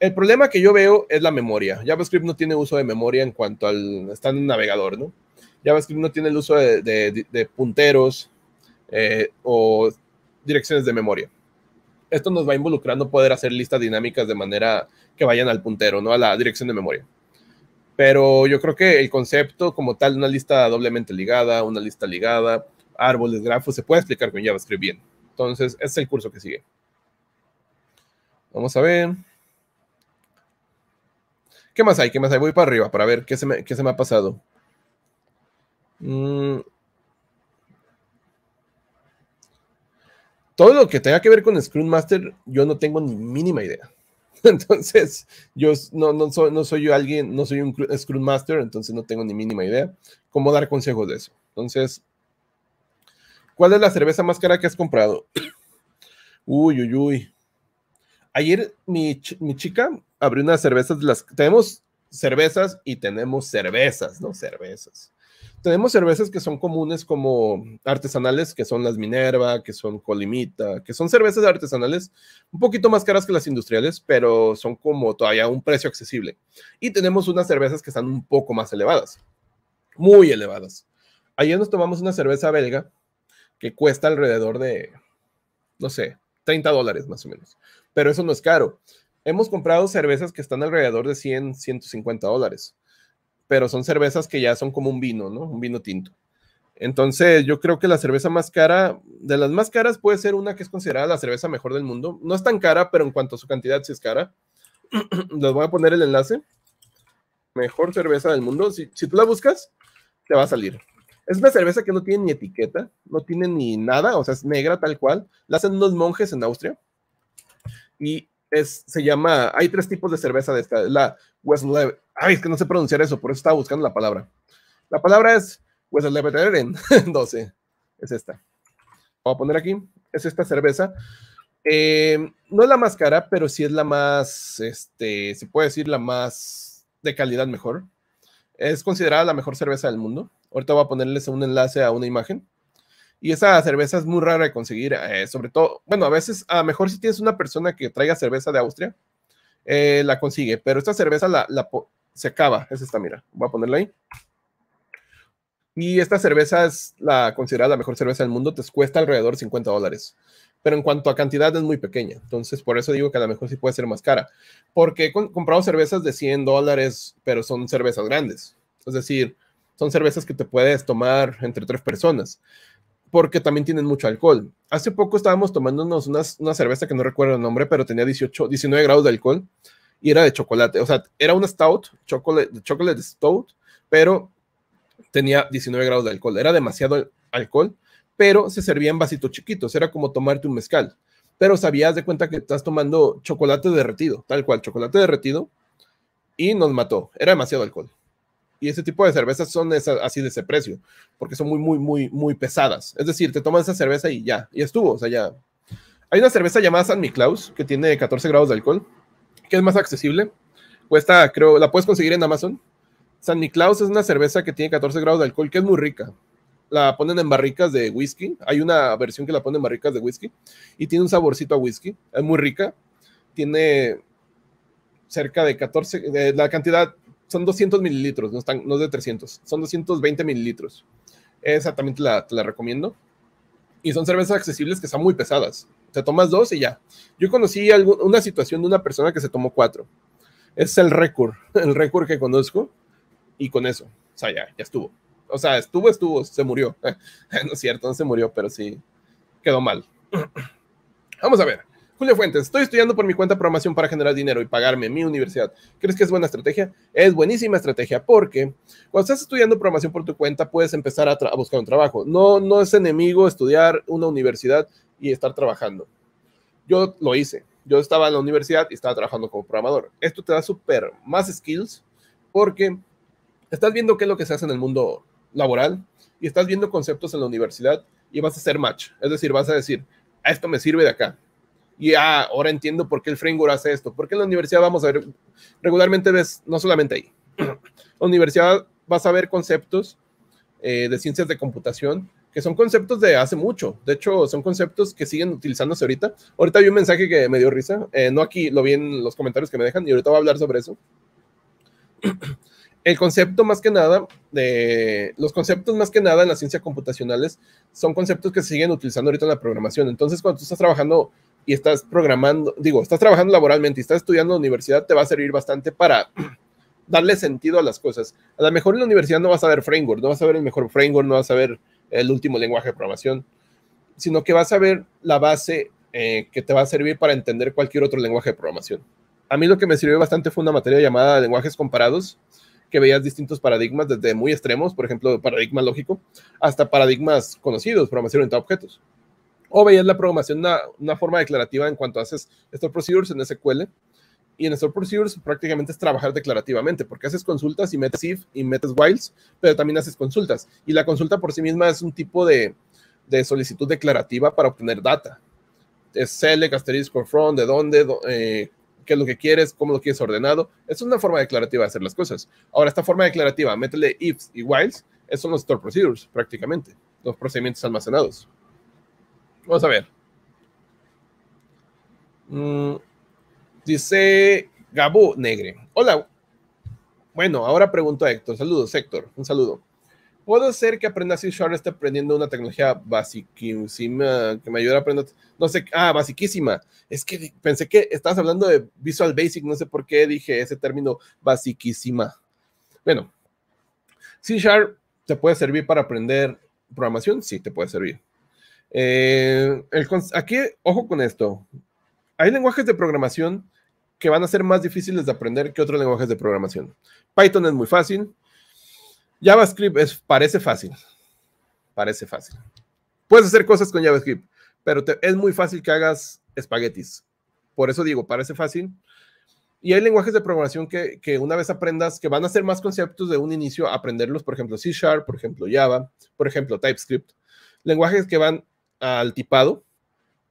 El problema que yo veo es la memoria. JavaScript no tiene uso de memoria en cuanto al... está en un navegador, ¿no? JavaScript no tiene el uso de, punteros eh, o direcciones de memoria. Esto nos va involucrando poder hacer listas dinámicas de manera que vayan al puntero, no a la dirección de memoria. Pero yo creo que el concepto como tal, una lista doblemente ligada, una lista ligada, árboles, grafos, se puede explicar con JavaScript bien. Entonces, es el curso que sigue. Vamos a ver. ¿Qué más hay? ¿Qué más hay? Voy para arriba para ver qué se me, se me ha pasado. Mm. Todo lo que tenga que ver con Scrum Master, yo no tengo ni mínima idea. [LAUGHS] Entonces, yo no, soy, alguien, no soy un Scrum Master, entonces no tengo ni mínima idea cómo dar consejos de eso. Entonces, ¿cuál es la cerveza más cara que has comprado? [CLEARS THROAT] Uy, uy, uy. Ayer mi, mi chica abrir unas cervezas las tenemos cervezas y tenemos cervezas, no cervezas. Tenemos cervezas que son comunes como artesanales, que son las Minerva, que son Colimita, que son cervezas artesanales un poquito más caras que las industriales, pero son como todavía un precio accesible. Y tenemos unas cervezas que están un poco más elevadas, muy elevadas. Ayer nos tomamos una cerveza belga que cuesta alrededor de, no sé, 30 dólares más o menos. Pero eso no es caro hemos comprado cervezas que están alrededor de 100, 150 dólares, pero son cervezas que ya son como un vino, ¿no? Un vino tinto. Entonces, yo creo que la cerveza más cara, de las más caras, puede ser una que es considerada la cerveza mejor del mundo. No es tan cara, pero en cuanto a su cantidad, sí es cara. [CLEARS THROAT] Les voy a poner el enlace. Mejor cerveza del mundo. Si, si tú la buscas, te va a salir. Es una cerveza que no tiene ni etiqueta, no tiene ni nada, o sea, es negra tal cual. La hacen unos monjes en Austria. Y es, se llama, hay tres tipos de cerveza de esta, la west ay, es que no sé pronunciar eso, por eso estaba buscando la palabra. La palabra es Tavern 12, [LAUGHS] es esta. Voy a poner aquí, es esta cerveza. Eh, no es la más cara, pero sí es la más, este, se puede decir la más de calidad mejor. Es considerada la mejor cerveza del mundo. Ahorita voy a ponerles un enlace a una imagen. Y esa cerveza es muy rara de conseguir, eh, sobre todo, bueno, a veces, a mejor si tienes una persona que traiga cerveza de Austria, eh, la consigue, pero esta cerveza la, se acaba, es esta, mira, voy a ponerla ahí. Y esta cerveza es la considerada la mejor cerveza del mundo, te cuesta alrededor de 50 dólares. Pero en cuanto a cantidad es muy pequeña, entonces por eso digo que a lo mejor sí puede ser más cara, porque he comprado cervezas de 100 dólares, pero son cervezas grandes, es decir, son cervezas que te puedes tomar entre tres personas porque también tienen mucho alcohol. Hace poco estábamos tomándonos una cerveza que no recuerdo el nombre, pero tenía 18, 19 grados de alcohol y era de chocolate. O sea, era un stout, chocolate, chocolate stout, pero tenía 19 grados de alcohol. Era demasiado alcohol, pero se servía en vasitos chiquitos. Era como tomarte un mezcal. Pero sabías de cuenta que estás tomando chocolate derretido, tal cual, chocolate derretido, y nos mató. Era demasiado alcohol. Y ese tipo de cervezas son así de ese precio, porque son muy, muy, muy, muy pesadas. Es decir, te tomas esa cerveza y ya, y estuvo, o sea, ya. Hay una cerveza llamada San Miklaus que tiene 14 grados de alcohol, que es más accesible. Cuesta, creo, la puedes conseguir en Amazon. San Miklaus es una cerveza que tiene 14 grados de alcohol, que es muy rica. La ponen en barricas de whisky. Hay una versión que la ponen en barricas de whisky y tiene un saborcito a whisky. Es muy rica. Tiene cerca de 14, de la cantidad son 200 mililitros, no, están, no de 300, son 220 mililitros. Exactamente te la, la recomiendo. Y son cervezas accesibles que están muy pesadas. Te tomas dos y ya. Yo conocí una situación de una persona que se tomó cuatro. Es el récord, [LAUGHS] el récord que conozco. Y con eso, o sea, ya, ya estuvo. O sea, estuvo, estuvo, se murió. [LAUGHS] no es cierto, no se murió, pero sí quedó mal. [CLEARS THROAT] Vamos a ver. Julio Fuentes, estoy estudiando por mi cuenta programación para generar dinero y pagarme mi universidad. ¿Crees que es buena estrategia? Es buenísima estrategia porque cuando estás estudiando programación por tu cuenta puedes empezar a, buscar un trabajo. No, no es enemigo estudiar una universidad y estar trabajando. Yo lo hice. Yo estaba en la universidad y estaba trabajando como programador. Esto te da súper más skills porque estás viendo qué es lo que se hace en el mundo laboral y estás viendo conceptos en la universidad y vas a hacer match. Es decir, vas a decir, a esto me sirve de acá, y ah, ahora entiendo por qué el framework hace esto, porque en la universidad vamos a ver, regularmente ves, no solamente ahí, [CLEARS THROAT] la universidad vas a ver conceptos eh, de ciencias de computación que son conceptos de hace mucho, de hecho son conceptos que siguen utilizándose ahorita. Ahorita vi un mensaje que me dio risa, eh, no aquí, lo vi en los comentarios que me dejan y ahorita voy a hablar sobre eso. [CLEARS THROAT] El concepto más que nada de los conceptos más que nada en las ciencias computacionales son conceptos que se siguen utilizando ahorita en la programación. Entonces, cuando tú estás trabajando y estás programando, digo, estás trabajando laboralmente y estás estudiando en la universidad, te va a servir bastante para [CLEARS THROAT] darle sentido a las cosas. A lo mejor en la universidad no vas a ver framework, no vas a ver el mejor framework, no vas a ver el último lenguaje de programación, sino que vas a ver la base eh, que te va a servir para entender cualquier otro lenguaje de programación. A mí lo que me sirvió bastante fue una materia llamada lenguajes comparados, que veías distintos paradigmas desde muy extremos, por ejemplo, paradigma lógico, hasta paradigmas conocidos, programación orientada a objetos o veías la programación una, forma declarativa en cuanto haces store procedures en SQL. Y en Store Procedures prácticamente es trabajar declarativamente, porque haces consultas y metes if y metes whiles, pero también haces consultas. Y la consulta por sí misma es un tipo de, solicitud declarativa para obtener data. Es select, asterisco, from, de dónde, eh, qué es lo que quieres, cómo lo quieres ordenado. Es una forma declarativa de hacer las cosas. Ahora, esta forma declarativa, métele ifs y whiles, esos son los Store Procedures prácticamente, los procedimientos almacenados. Vamos a ver. Mm, dice Gabo Negre. Hola. Bueno, ahora pregunto a Héctor. Saludos, Héctor. Un saludo. Puedo ser que aprenda C Sharp, esté aprendiendo una tecnología basiquísima que me ayude a aprender. No sé, ah, basiquísima. Es que pensé que estabas hablando de Visual Basic, no sé por qué dije ese término basiquísima. Bueno, C Sharp te puede servir para aprender programación, sí te puede servir. Eh, el, aquí, ojo con esto. Hay lenguajes de programación que van a ser más difíciles de aprender que otros lenguajes de programación. Python es muy fácil. JavaScript es, parece fácil. Parece fácil. Puedes hacer cosas con JavaScript, pero es muy fácil que hagas espaguetis. Por eso digo, parece fácil. Y hay lenguajes de programación que, que, una vez aprendas, que van a ser más conceptos de un inicio, aprenderlos, por ejemplo, C Sharp, por ejemplo, Java, por ejemplo, TypeScript. Lenguajes que van al tipado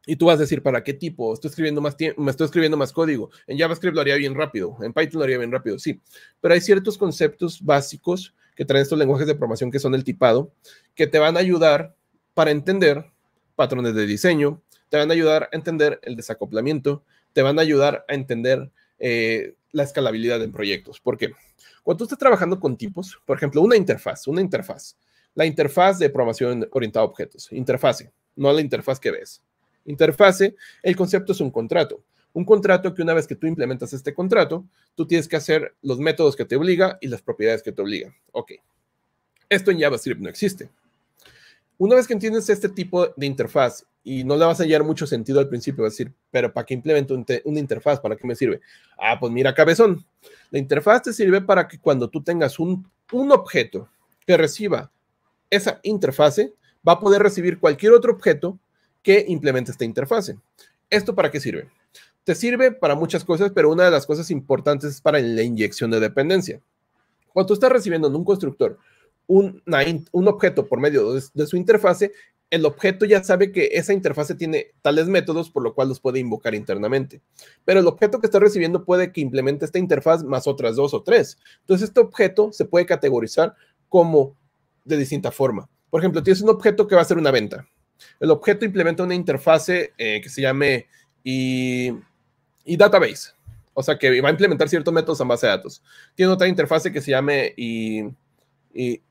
y tú vas a decir, ¿para qué tipo? Estoy escribiendo más me estoy escribiendo más código. En JavaScript lo haría bien rápido, en Python lo haría bien rápido, sí. Pero hay ciertos conceptos básicos que traen estos lenguajes de programación que son el tipado, que te van a ayudar para entender patrones de diseño, te van a ayudar a entender el desacoplamiento, te van a ayudar a entender eh, la escalabilidad en proyectos. Porque cuando tú estás trabajando con tipos, por ejemplo, una interfaz, una interfaz, la interfaz de programación orientada a objetos, interfase no a la interfaz que ves. Interfase, el concepto es un contrato. Un contrato que una vez que tú implementas este contrato, tú tienes que hacer los métodos que te obliga y las propiedades que te obligan. Ok. Esto en JavaScript no existe. Una vez que entiendes este tipo de interfaz y no le vas a hallar mucho sentido al principio, vas a decir, pero ¿para qué implemento una interfaz? ¿Para qué me sirve? Ah, pues mira, cabezón. La interfaz te sirve para que cuando tú tengas un, un objeto que reciba esa interfase, va a poder recibir cualquier otro objeto que implemente esta interfase. ¿Esto para qué sirve? Te sirve para muchas cosas, pero una de las cosas importantes es para la inyección de dependencia. Cuando tú estás recibiendo en un constructor un, objeto por medio de, su interfase, el objeto ya sabe que esa interfase tiene tales métodos por lo cual los puede invocar internamente. Pero el objeto que está recibiendo puede que implemente esta interfaz más otras dos o tres. Entonces este objeto se puede categorizar como de distinta forma. Por ejemplo, tienes un objeto que va a ser una venta. El objeto implementa una interfase eh, que se llame y, database. O sea, que va a implementar ciertos métodos en base de datos. Tiene otra interfase que se llame y, y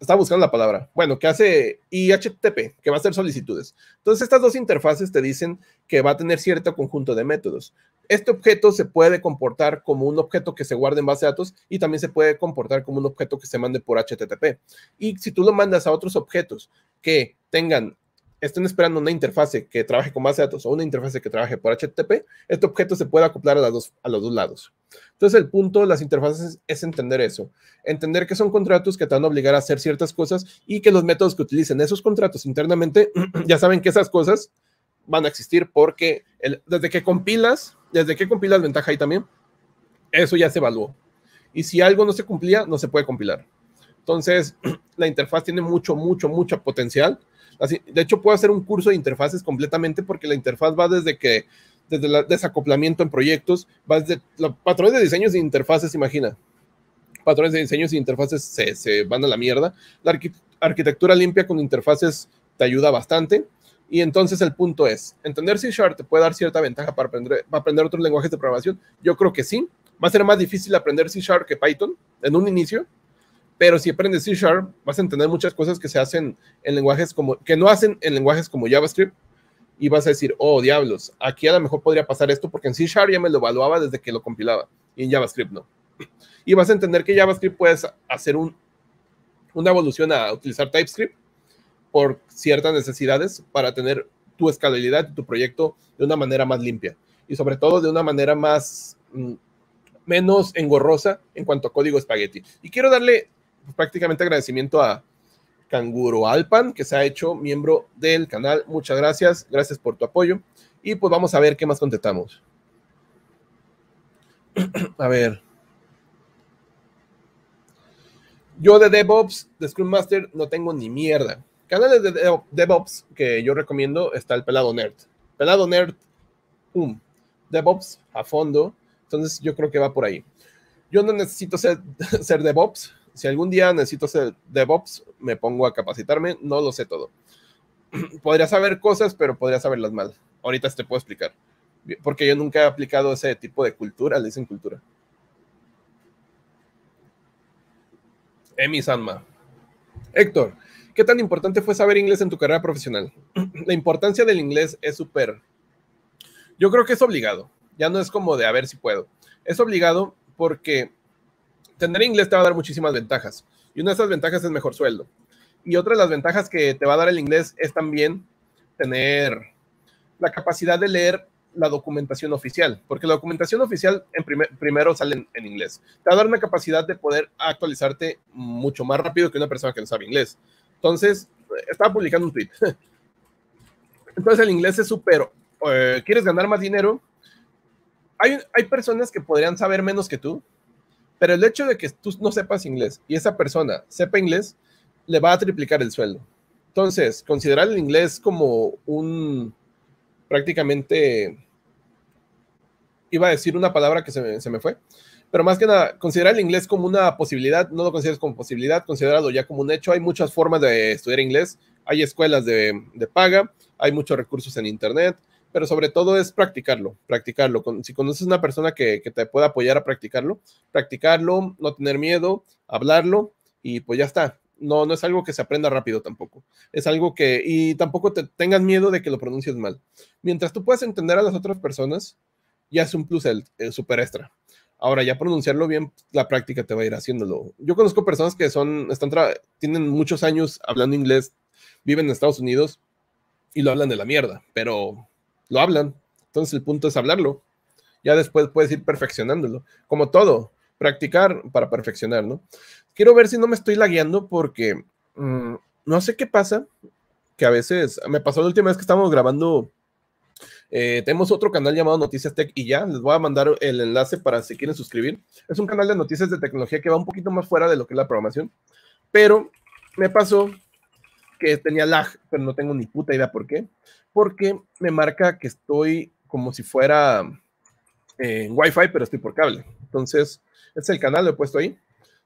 está buscando la palabra. Bueno, que hace HTTP, que va a hacer solicitudes. Entonces, estas dos interfaces te dicen que va a tener cierto conjunto de métodos. Este objeto se puede comportar como un objeto que se guarde en base de datos y también se puede comportar como un objeto que se mande por HTTP. Y si tú lo mandas a otros objetos que tengan estén esperando una interfase que trabaje con base de datos o una interfase que trabaje por HTTP, este objeto se puede acoplar a, a los dos lados. Entonces, el punto de las interfaces es entender eso, entender que son contratos que te van a obligar a hacer ciertas cosas y que los métodos que utilicen esos contratos internamente [CLEARS THROAT] ya saben que esas cosas van a existir porque desde que compilas, desde que compilas ventaja ahí también, eso ya se evaluó. Y si algo no se cumplía, no se puede compilar. Entonces, [CLEARS THROAT] la interfaz tiene mucho, mucho, mucho potencial. Así, de hecho, puedo hacer un curso de interfaces completamente porque la interfaz va desde que, desde el desacoplamiento en proyectos, va desde patrones de diseños de interfaces, imagina. Patrones de diseños e interfaces se, van a la mierda. La arquitectura limpia con interfaces te ayuda bastante. Y entonces el punto es, ¿entender C Sharp te puede dar cierta ventaja para aprender, para aprender otros lenguajes de programación? Yo creo que sí. Va a ser más difícil aprender C Sharp que Python en un inicio, pero si aprendes C Sharp vas a entender muchas cosas que se hacen en lenguajes como, que no hacen en lenguajes como JavaScript y vas a decir, oh diablos, aquí a lo mejor podría pasar esto porque en C Sharp ya me lo evaluaba desde que lo compilaba y en JavaScript no. Y vas a entender que JavaScript puedes hacer una evolución a utilizar TypeScript por ciertas necesidades para tener tu escalabilidad y tu proyecto de una manera más limpia y sobre todo de una manera más mm, menos engorrosa en cuanto a código espagueti. Y quiero darle prácticamente agradecimiento a Canguro Alpan, que se ha hecho miembro del canal. Muchas gracias, gracias por tu apoyo. Y pues vamos a ver qué más contestamos. [CLEARS THROAT] a ver. Yo de DevOps, de Scrum Master, no tengo ni mierda canales de DevOps que yo recomiendo está el Pelado Nerd. Pelado Nerd, boom. DevOps a fondo. Entonces yo creo que va por ahí. Yo no necesito [LAUGHS] ser, DevOps. Si algún día necesito ser DevOps, me pongo a capacitarme. No lo sé todo. [CLEARS THROAT] Podría saber cosas, pero podría saberlas mal. Ahorita te puedo explicar. Porque yo nunca he aplicado ese tipo de cultura, le dicen cultura. Emi Sanma. Héctor, ¿Qué tan importante fue saber inglés en tu carrera profesional? [CLEARS THROAT] La importancia del inglés es súper... Yo creo que es obligado. Ya no es como de a ver si puedo. Es obligado porque tener inglés te va a dar muchísimas ventajas. Y una de esas ventajas es mejor sueldo. Y otra de las ventajas que te va a dar el inglés es también tener la capacidad de leer la documentación oficial, porque la documentación oficial en primero sale en, en, inglés. Te va a dar una capacidad de poder actualizarte mucho más rápido que una persona que no sabe inglés. Entonces, estaba publicando un tweet. [LAUGHS] Entonces el inglés es súper, eh, ¿quieres ganar más dinero? Hay, personas que podrían saber menos que tú, pero el hecho de que tú no sepas inglés y esa persona sepa inglés, le va a triplicar el sueldo. Entonces, considerar el inglés como un prácticamente, iba a decir una palabra que se se me fue, pero más que nada, considerar el inglés como una posibilidad, no lo consideres como posibilidad, considerado ya como un hecho. Hay muchas formas de estudiar inglés, hay escuelas de, paga, hay muchos recursos en Internet, pero sobre todo es practicarlo, practicarlo. Si conoces una persona que, te pueda apoyar a practicarlo, practicarlo, no tener miedo, hablarlo y pues ya está. No, no es algo que se aprenda rápido tampoco. Es algo que, y tampoco te tengas miedo de que lo pronuncies mal. Mientras tú puedas entender a las otras personas, ya es un plus el super extra. Ahora, ya pronunciarlo bien, la práctica te va a ir haciéndolo. Yo conozco personas que son, están tienen muchos años hablando inglés, viven en Estados Unidos y lo hablan de la mierda, pero lo hablan. Entonces el punto es hablarlo. Ya después puedes ir perfeccionándolo. Como todo, practicar para perfeccionar, ¿no? Quiero ver si no me estoy lagueando porque mm, no sé qué pasa, que a veces me pasó la última vez que estábamos grabando eh, tenemos otro canal llamado Noticias Tech y ya, les voy a mandar el enlace para si quieren suscribir. Es un canal de noticias de tecnología que va un poquito más fuera de lo que es la programación, pero me pasó que tenía lag, pero no tengo ni puta idea por qué, porque me marca que estoy como si fuera en Wi-Fi, pero estoy por cable. Entonces, es el canal, lo he puesto ahí.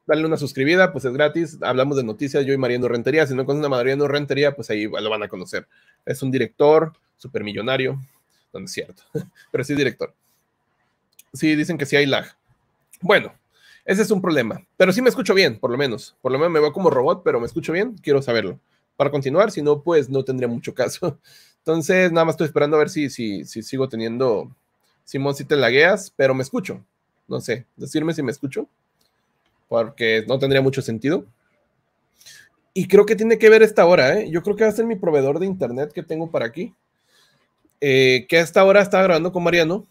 Dale una suscribida, pues es gratis. Hablamos de noticias, yo y Mariano Rentería. Si no conoces a Mariano Rentería, pues ahí lo van a conocer. Es un director supermillonario, no es cierto, [LAUGHS] pero sí, director. Sí, dicen que sí hay lag. Bueno, ese es un problema, pero sí me escucho bien, por lo menos. Por lo menos me veo como robot, pero me escucho bien, quiero saberlo. Para continuar, si no, pues no tendría mucho [LAUGHS] caso. Entonces, nada más estoy esperando a ver si, si, si sigo teniendo, Simón, si te lagueas, pero me escucho. No sé, decirme si me escucho, porque no tendría mucho sentido. Y creo que tiene que ver esta hora, ¿eh? Yo creo que va a ser mi proveedor de internet que tengo para aquí. Eh, que a esta hora estaba grabando con Mariano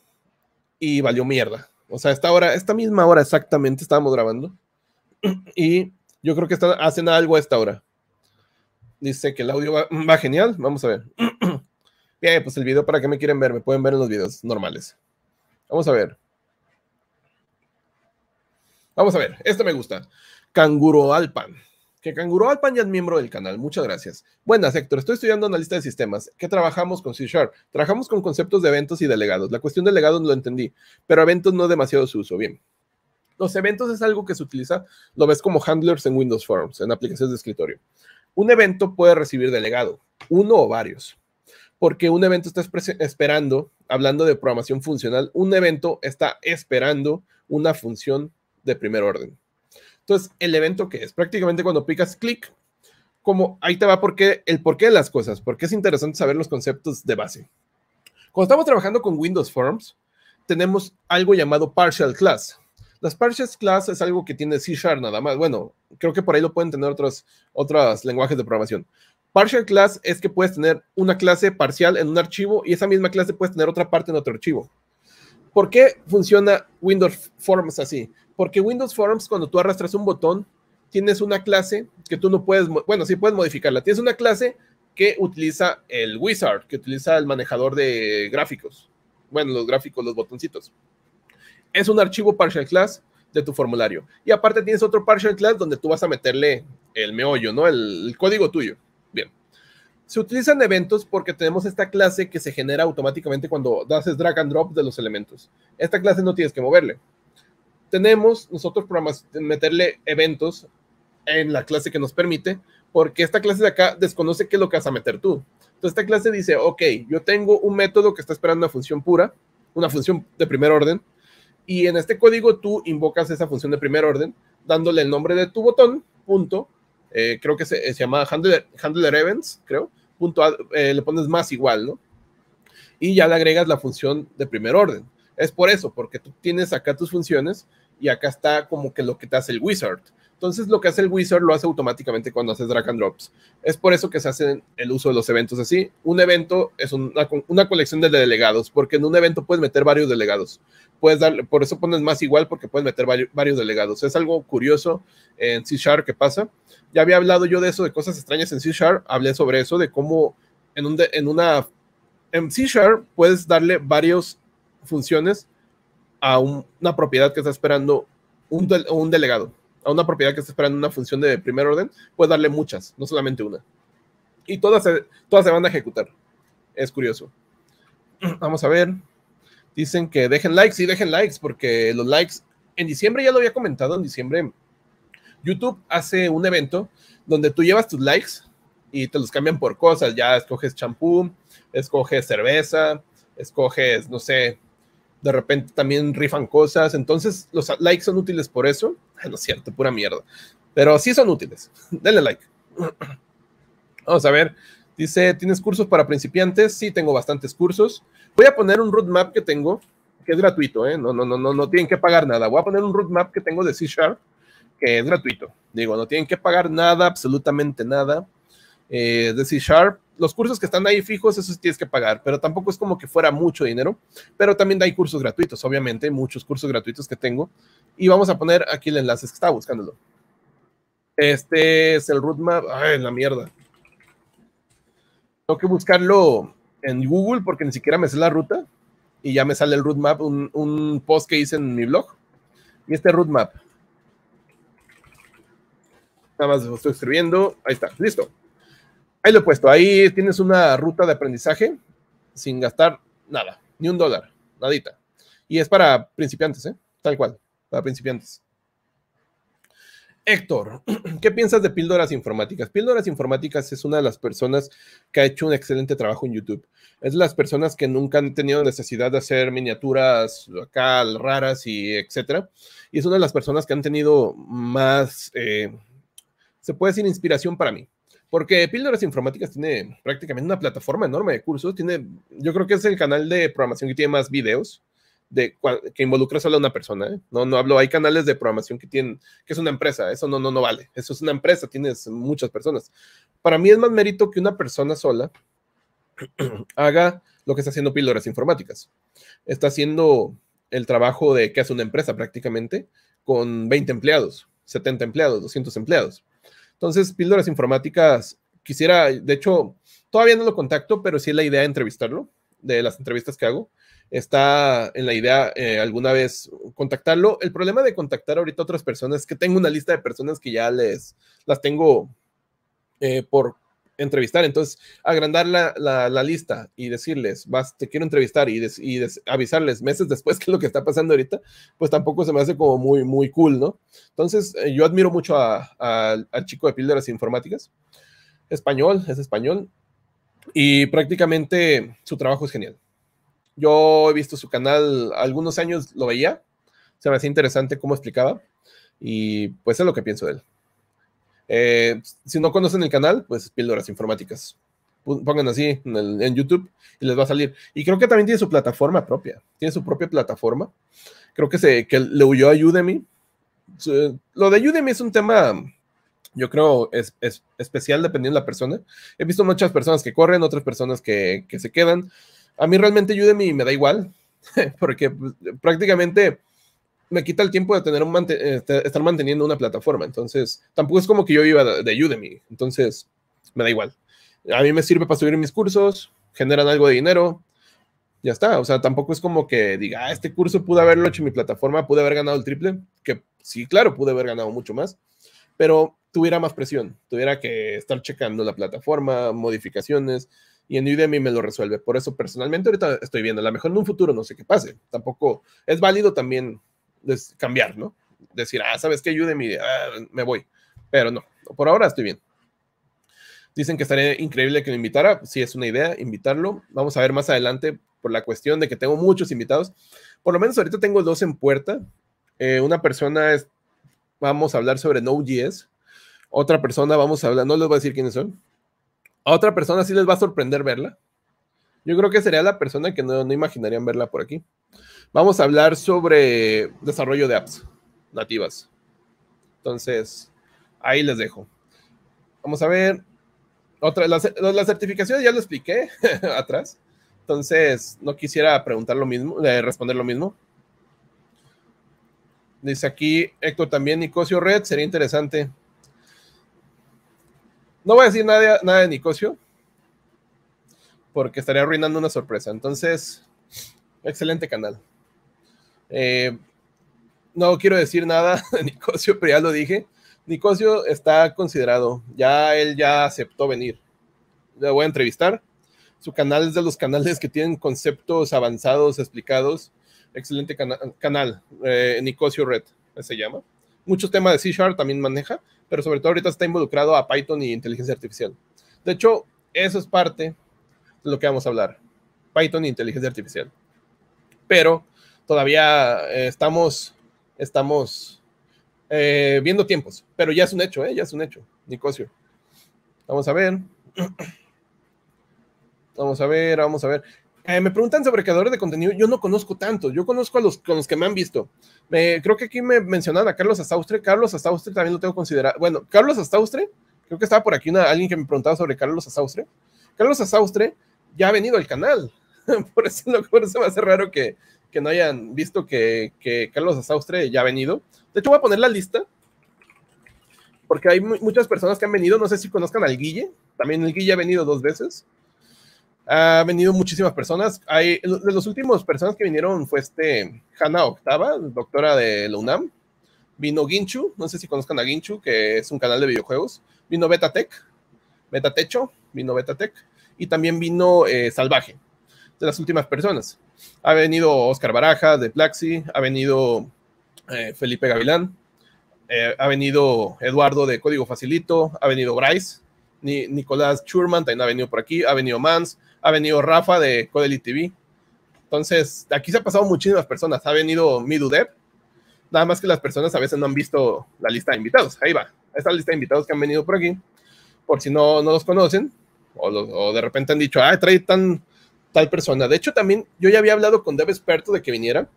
y valió mierda. O sea, esta hora, esta misma hora exactamente estábamos grabando. [CLEARS THROAT] Y yo creo que hacen algo a esta hora. Dice que el audio va, [CLEARS THROAT] va genial. Vamos a ver. Bien, [CLEARS THROAT] eh, pues el video, ¿para qué me quieren ver? Me pueden ver en los videos normales. Vamos a ver. Vamos a ver. Este me gusta. Canguro Alpan que Canguro Alpan ya es miembro del canal. Muchas gracias. Buenas, Héctor. Estoy estudiando analista de sistemas. ¿Qué trabajamos con C Sharp? Trabajamos con conceptos de eventos y delegados. La cuestión de delegados no lo entendí, pero eventos no demasiado su uso. Bien. Los eventos es algo que se utiliza, lo ves como handlers en Windows Forms, en aplicaciones de escritorio. Un evento puede recibir delegado, uno o varios, porque un evento está esperando, hablando de programación funcional, un evento está esperando una función de primer orden es el evento que es prácticamente cuando picas clic, como ahí te va porque el porqué de las cosas, porque es interesante saber los conceptos de base. Cuando estamos trabajando con Windows Forms, tenemos algo llamado partial class. Las partial class es algo que tiene C Sharp nada más. Bueno, creo que por ahí lo pueden tener otros, otros lenguajes de programación. Partial class es que puedes tener una clase parcial en un archivo y esa misma clase puedes tener otra parte en otro archivo. ¿Por qué funciona Windows Forms así? Porque Windows Forms, cuando tú arrastras un botón, tienes una clase que tú no puedes, bueno, sí puedes modificarla. Tienes una clase que utiliza el wizard, que utiliza el manejador de gráficos. Bueno, los gráficos, los botoncitos. Es un archivo partial class de tu formulario. Y aparte tienes otro partial class donde tú vas a meterle el meollo, ¿no? El, código tuyo. Bien. Se utilizan eventos porque tenemos esta clase que se genera automáticamente cuando haces drag and drop de los elementos. Esta clase no tienes que moverle tenemos nosotros programas, meterle eventos en la clase que nos permite, porque esta clase de acá desconoce qué es lo que vas a meter tú. Entonces esta clase dice, ok, yo tengo un método que está esperando una función pura, una función de primer orden, y en este código tú invocas esa función de primer orden dándole el nombre de tu botón, punto, eh, creo que se, llama handler, handler, events, creo, punto, eh, le pones más igual, ¿no? Y ya le agregas la función de primer orden. Es por eso, porque tú tienes acá tus funciones y acá está como que lo que te hace el wizard. Entonces lo que hace el wizard lo hace automáticamente cuando haces drag and drops. Es por eso que se hace el uso de los eventos así. Un evento es una, colección de delegados, porque en un evento puedes meter varios delegados. Puedes darle, por eso pones más igual, porque puedes meter varios, delegados. Es algo curioso en C Sharp que pasa. Ya había hablado yo de eso, de cosas extrañas en C Sharp. Hablé sobre eso, de cómo en, un en una... En C Sharp puedes darle varias funciones a una propiedad que está esperando un, delegado, a una propiedad que está esperando una función de primer orden, puedes darle muchas, no solamente una. Y todas se, todas se van a ejecutar. Es curioso. [CLEARS THROAT] Vamos a ver. Dicen que dejen likes, sí, dejen likes, porque los likes, en diciembre ya lo había comentado, en diciembre YouTube hace un evento donde tú llevas tus likes y te los cambian por cosas. Ya escoges champú, escoges cerveza, escoges, no sé, de repente también rifan cosas, entonces los likes son útiles por eso. No es cierto, pura mierda. Pero sí son útiles. [CLEARS THROAT] Denle like. [CLEARS THROAT] Vamos a ver. Dice, ¿tienes cursos para principiantes? Sí, tengo bastantes cursos. Voy a poner un roadmap que tengo, que es gratuito, ¿eh? No, no, no, no, no tienen que pagar nada. Voy a poner un roadmap que tengo de C Sharp, que es gratuito. Digo, no tienen que pagar nada, absolutamente nada. Eh, de C Sharp, los cursos que están ahí fijos, esos tienes que pagar, pero tampoco es como que fuera mucho dinero, pero también hay cursos gratuitos, obviamente, muchos cursos gratuitos que tengo. Y vamos a poner aquí el enlace que estaba buscándolo. Este es el roadmap. Ay, la mierda. Tengo que buscarlo en Google porque ni siquiera me sé la ruta y ya me sale el roadmap, un, un post que hice en mi blog. Y este roadmap. Nada más lo estoy escribiendo. Ahí está, listo. Ahí lo he puesto, ahí tienes una ruta de aprendizaje sin gastar nada, ni un dólar, nadita. Y es para principiantes, ¿eh? Tal cual, para principiantes. Héctor, [CLEARS THROAT] ¿qué piensas de Píldoras Informáticas? Píldoras Informáticas es una de las personas que ha hecho un excelente trabajo en YouTube. Es de las personas que nunca han tenido necesidad de hacer miniaturas acá raras y etcétera. Y es una de las personas que han tenido más, eh, se puede decir, inspiración para mí. Porque Píldoras Informáticas tiene prácticamente una plataforma enorme de cursos. Tiene, yo creo que es el canal de programación que tiene más videos de, que involucra solo a una persona. ¿eh? No, no hablo, hay canales de programación que tienen, que es una empresa. Eso no, no, no vale. Eso es una empresa, tienes muchas personas. Para mí es más mérito que una persona sola [CLEARS THROAT] haga lo que está haciendo Píldoras Informáticas. Está haciendo el trabajo de que hace una empresa prácticamente con 20 empleados, 70 empleados, 200 empleados. Entonces, Píldoras Informáticas, quisiera, de hecho, todavía no lo contacto, pero sí la idea de entrevistarlo, de las entrevistas que hago. Está en la idea eh, alguna vez contactarlo. El problema de contactar ahorita otras personas es que tengo una lista de personas que ya les las tengo eh, por entrevistar. Entonces, agrandar la, lista y decirles, vas, te quiero entrevistar y, avisarles meses después [LAUGHS] que lo que está pasando ahorita, pues tampoco se me hace como muy, muy cool, ¿no? Entonces, eh, yo admiro mucho a, al chico de píldoras informáticas. Español, es español. Y prácticamente su trabajo es genial. Yo he visto su canal, algunos años lo veía, se me hacía interesante cómo explicaba y pues es lo que pienso de él. Eh, si no conocen el canal, pues Píldoras Informáticas. Pongan así en, YouTube y les va a salir. Y creo que también tiene su plataforma propia. Tiene su propia plataforma. Creo que, se, que le huyó a Udemy. Lo de Udemy es un tema, yo creo, es, especial dependiendo de la persona. He visto muchas personas que corren, otras personas que, que se quedan. A mí realmente Udemy me da igual, [LAUGHS] porque pues, prácticamente me quita el tiempo de tener un eh, estar manteniendo una plataforma. Entonces, tampoco es como que yo iba de Udemy. Entonces, me da igual. A mí me sirve para subir mis cursos, generan algo de dinero, ya está. O sea, tampoco es como que diga, ah, este curso pude haberlo hecho en mi plataforma, pude haber ganado el triple, que sí, claro, pude haber ganado mucho más, pero tuviera más presión, tuviera que estar checando la plataforma, modificaciones, y en Udemy me lo resuelve. Por eso personalmente ahorita estoy viendo, a lo mejor en un futuro no sé qué pase, tampoco es válido también cambiar, ¿no? Decir, ah, ¿sabes qué? mi idea, ah, me voy. Pero no, por ahora estoy bien. Dicen que estaría increíble que lo invitara. Si es una idea invitarlo. Vamos a ver más adelante por la cuestión de que tengo muchos invitados. Por lo menos ahorita tengo dos en puerta. Eh, una persona es, vamos a hablar sobre Node.js. Otra persona vamos a hablar, no les voy a decir quiénes son. A otra persona sí les va a sorprender verla. Yo creo que sería la persona que no, imaginarían verla por aquí. Vamos a hablar sobre desarrollo de apps nativas. Entonces, ahí les dejo. Vamos a ver. Otra, las, certificaciones ya lo expliqué [LAUGHS] atrás. Entonces, no quisiera preguntar lo mismo, eh, responder lo mismo. Dice aquí Héctor también, Nicosio Red, sería interesante. No voy a decir nada, nada de Nicosio, porque estaría arruinando una sorpresa. Entonces, excelente canal. Eh, no quiero decir nada de [LAUGHS] Nicosio, pero ya lo dije. Nicosio está considerado, ya él ya aceptó venir. Le voy a entrevistar. Su canal es de los canales que tienen conceptos avanzados, explicados. Excelente canal, eh, Nicosio Red se llama. Muchos temas de C Sharp también maneja, pero sobre todo ahorita está involucrado a Python y inteligencia artificial. De hecho, eso es parte lo que vamos a hablar. Python e inteligencia artificial. Pero todavía eh, estamos, estamos eh, viendo tiempos, pero ya es un hecho, ¿eh? ya es un hecho, Nicosio. Vamos a ver. [CLEARS THROAT] Vamos a ver, vamos a ver. Eh, me preguntan sobre creadores de contenido. Yo no conozco tanto. Yo conozco a los con los que me han visto. creo que aquí me mencionan a Carlos Astaustre. Carlos Astaustre también lo tengo considerado. Bueno, Carlos Astaustre, creo que estaba por aquí una, alguien que me preguntaba sobre Carlos Astaustre. Carlos Astaustre ya ha venido el canal. [LAUGHS] por, eso, no, por eso me hace raro que, no hayan visto que, que, Carlos Asaustre ya ha venido. De hecho, voy a poner la lista. Porque hay muchas personas que han venido. No sé si conozcan al Guille. También el Guille ha venido dos veces. Ha venido muchísimas personas. Hay, de las últimos personas que vinieron fue este Hanna Octava, doctora de la UNAM. Vino Guinchu, no sé si conozcan a Ginchu, que es un canal de videojuegos. Vino Beta Techo vino Tech y también vino eh, Salvaje, de las últimas personas. Ha venido Oscar Baraja de Plaxi, ha venido eh, Felipe Gavilán, eh, ha venido Eduardo de Código Facilito, ha venido Bryce, Nicolás Churman también ha venido por aquí, ha venido Mans, ha venido Rafa de Codely TV. Entonces, aquí se han pasado muchísimas personas. Ha venido Midudev, nada más que las personas a veces no han visto la lista de invitados. Ahí va, esta lista de invitados que han venido por aquí. Por si no, no los conocen, o, de repente han dicho, ah, trae tan, tal persona. De hecho, también yo ya había hablado con Dev Experto de que viniera,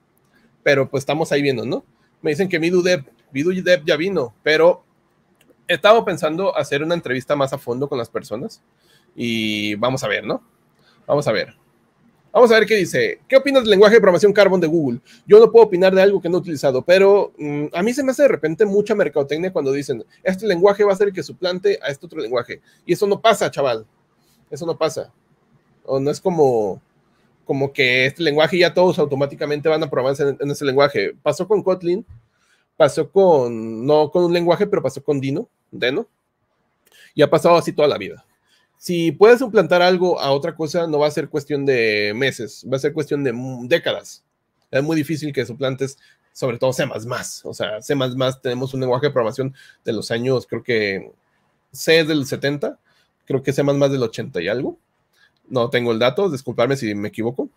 pero pues estamos ahí viendo, ¿no? Me dicen que Midu Dev, Midu Dev ya vino, pero estaba pensando hacer una entrevista más a fondo con las personas y vamos a ver, ¿no? Vamos a ver. Vamos a ver qué dice. ¿Qué opinas del lenguaje de programación Carbon de Google? Yo no puedo opinar de algo que no he utilizado, pero mm, a mí se me hace de repente mucha mercadotecnia cuando dicen, este lenguaje va a ser el que suplante a este otro lenguaje. Y eso no pasa, chaval. Eso no pasa. O no es como, como que este lenguaje ya todos automáticamente van a probarse en, ese lenguaje. Pasó con Kotlin, pasó con, no con un lenguaje, pero pasó con Dino, Deno, y ha pasado así toda la vida. Si puedes suplantar algo a otra cosa, no va a ser cuestión de meses, va a ser cuestión de décadas. Es muy difícil que suplantes, sobre todo C++. O sea, C++ tenemos un lenguaje de programación de los años, creo que C es del 70, creo que sean más más del 80 y algo. No tengo el dato, disculparme si me equivoco.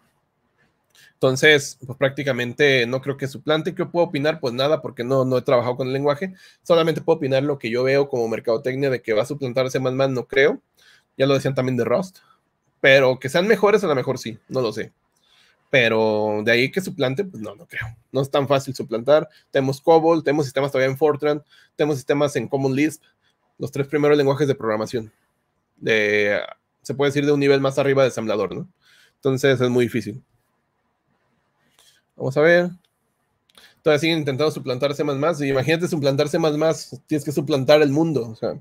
Entonces, pues prácticamente no creo que suplante. ¿Qué puedo opinar? Pues nada, porque no, no he trabajado con el lenguaje. Solamente puedo opinar lo que yo veo como mercadotecnia de que va a suplantar más más, no creo. Ya lo decían también de Rust. Pero que sean mejores, a lo mejor sí, no lo sé. Pero de ahí que suplante, pues no, no creo. No es tan fácil suplantar. Tenemos COBOL, tenemos sistemas todavía en Fortran, tenemos sistemas en Common Lisp, los tres primeros lenguajes de programación se puede decir, de un nivel más arriba de ensamblador, ¿no? Entonces es muy difícil. Vamos a ver. Entonces siguen intentando suplantarse más más. imagínate suplantarse más más. Tienes que suplantar el mundo. O sea,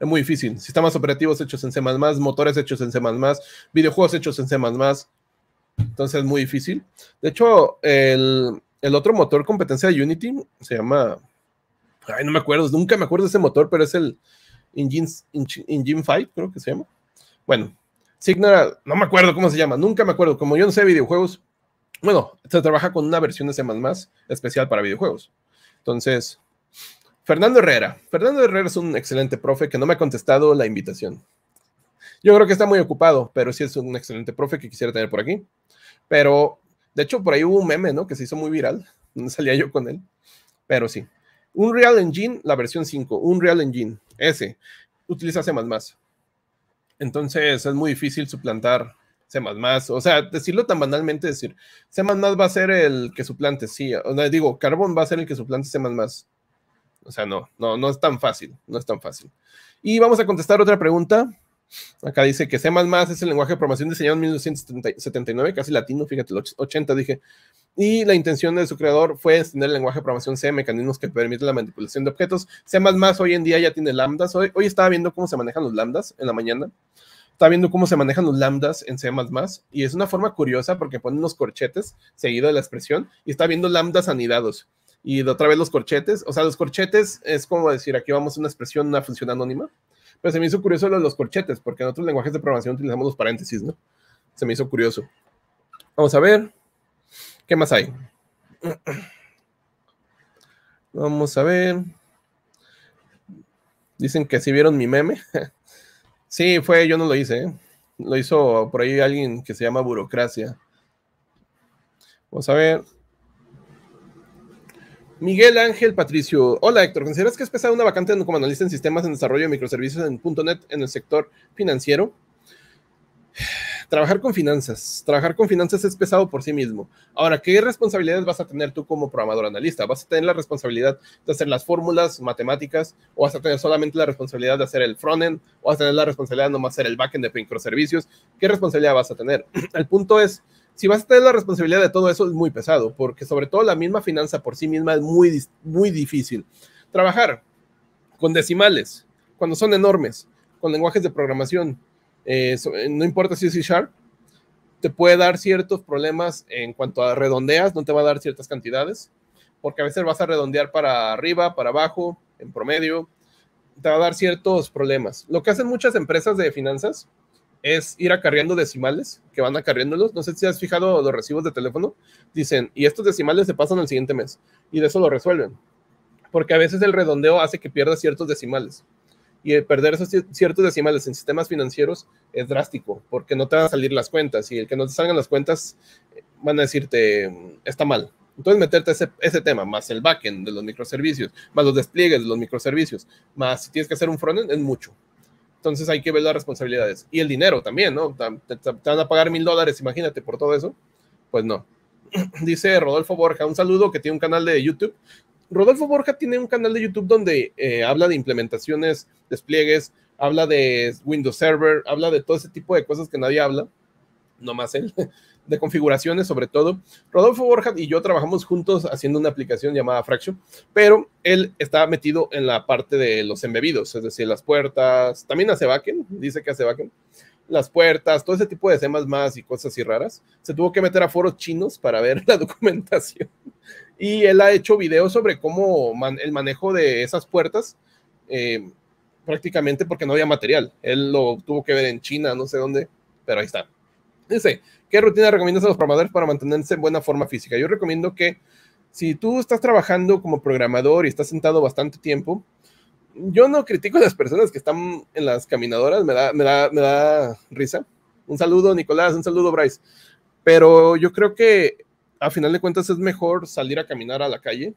es muy difícil. Sistemas operativos hechos en C, motores hechos en C, videojuegos hechos en C. Entonces es muy difícil. De hecho, el, el otro motor competencia de Unity se llama. Ay, no me acuerdo. Nunca me acuerdo de ese motor, pero es el Engine Fight creo que se llama. Bueno, Signal, no me acuerdo cómo se llama, nunca me acuerdo. Como yo no sé videojuegos, bueno, se trabaja con una versión de C especial para videojuegos. Entonces, Fernando Herrera. Fernando Herrera es un excelente profe que no me ha contestado la invitación. Yo creo que está muy ocupado, pero sí es un excelente profe que quisiera tener por aquí. Pero, de hecho, por ahí hubo un meme, ¿no? Que se hizo muy viral, [LAUGHS] donde salía yo con él. Pero sí. Unreal Engine, la versión 5, Unreal Engine ese, utiliza C. Entonces es muy difícil suplantar C++. O sea, decirlo tan banalmente, decir C++ va a ser el que suplante, sí. O sea, digo, carbón va a ser el que suplante C++. O sea, no, no, no es tan fácil, no es tan fácil. Y vamos a contestar otra pregunta Acá dice que C es el lenguaje de programación diseñado en 1979, casi latino, fíjate, los 80 dije. Y la intención de su creador fue extender el lenguaje de programación C, mecanismos que permiten la manipulación de objetos. C hoy en día ya tiene lambdas. Hoy, estaba viendo cómo se manejan los lambdas en la mañana. está viendo cómo se manejan los lambdas en C y es una forma curiosa porque pone unos corchetes seguido de la expresión y está viendo lambdas anidados y de otra vez los corchetes. O sea, los corchetes es como decir, aquí vamos a una expresión, una función anónima. Pues se me hizo curioso los corchetes, porque en otros lenguajes de programación utilizamos los paréntesis, ¿no? Se me hizo curioso. Vamos a ver. ¿Qué más hay? Vamos a ver. Dicen que sí vieron mi meme. [LAUGHS] sí, fue, yo no lo hice. ¿eh? Lo hizo por ahí alguien que se llama Burocracia. Vamos a ver. Miguel Ángel Patricio. Hola Héctor, ¿consideras que es pesado una vacante como analista en sistemas en desarrollo de microservicios en .NET en el sector financiero? [SIGHS] Trabajar con finanzas. Trabajar con finanzas es pesado por sí mismo. Ahora, ¿qué responsabilidades vas a tener tú como programador analista? ¿Vas a tener la responsabilidad de hacer las fórmulas matemáticas? ¿O vas a tener solamente la responsabilidad de hacer el frontend? ¿O vas a tener la responsabilidad de más hacer el backend de microservicios? ¿Qué responsabilidad vas a tener? [CLEARS THROAT] El punto es, si vas a tener la responsabilidad de todo eso es muy pesado, porque sobre todo la misma finanza por sí misma es muy, muy difícil. Trabajar con decimales, cuando son enormes, con lenguajes de programación, eh, eh, no importa si es C Sharp, te puede dar ciertos problemas en cuanto a redondeas, no te va a dar ciertas cantidades, porque a veces vas a redondear para arriba, para abajo, en promedio, te va a dar ciertos problemas. Lo que hacen muchas empresas de finanzas es ir acarreando decimales que van acarreándolos. No sé si has fijado los recibos de teléfono. Dicen, y estos decimales se pasan al siguiente mes. Y de eso lo resuelven. Porque a veces el redondeo hace que pierdas ciertos decimales. Y perder esos ciertos decimales en sistemas financieros es drástico, porque no te van a salir las cuentas. Y el que no te salgan las cuentas, eh, van a decirte, está mal. Entonces, meterte ese, ese tema, más el backend de los microservicios, más los despliegues de los microservicios, más si tienes que hacer un frontend, es mucho. Entonces hay que ver las responsabilidades y el dinero también, ¿no? Te, van a pagar mil dólares, imagínate, por todo eso. Pues no. [CLEARS THROAT] Dice Rodolfo Borja, un saludo que tiene un canal de YouTube. Rodolfo Borja tiene un canal de YouTube donde eh, habla de implementaciones, despliegues, habla de Windows Server, habla de todo ese tipo de cosas que nadie habla, nomás él. [LAUGHS] de configuraciones sobre todo. Rodolfo Borja y yo trabajamos juntos haciendo una aplicación llamada Fraction, pero él está metido en la parte de los embebidos, es decir, las puertas, también hace backend, dice que hace backend, las puertas, todo ese tipo de temas más y cosas así raras. Se tuvo que meter a foros chinos para ver [LAUGHS] la documentación. Y él ha hecho videos sobre cómo el manejo de esas puertas, eh, prácticamente porque no había material. Él lo tuvo que ver en China, no sé dónde, pero ahí está. Dice, ¿Qué rutina recomiendas a los programadores para mantenerse en buena forma física? Yo recomiendo que si tú estás trabajando como programador y estás sentado bastante tiempo, yo no critico a las personas que están en las caminadoras, me da, me da, risa. Un saludo, Nicolás, un saludo, Bryce. Pero yo creo que a final de cuentas es mejor salir a caminar a la calle,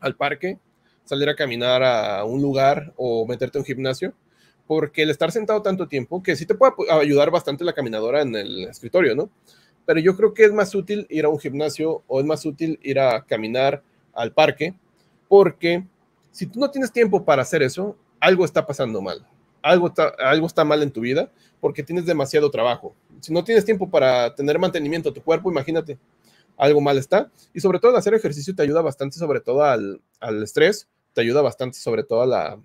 al parque, salir a caminar a un lugar o meterte a un gimnasio porque el estar sentado tanto tiempo, que sí te puede ayudar bastante la caminadora en el escritorio, ¿no? Pero yo creo que es más útil ir a un gimnasio o es más útil ir a caminar al parque, porque si tú no tienes tiempo para hacer eso, algo está pasando mal, algo está, algo está mal en tu vida porque tienes demasiado trabajo. Si no tienes tiempo para tener mantenimiento a tu cuerpo, imagínate, algo mal está. Y sobre todo hacer ejercicio te ayuda bastante, sobre todo al, al estrés, te ayuda bastante sobre todo a la,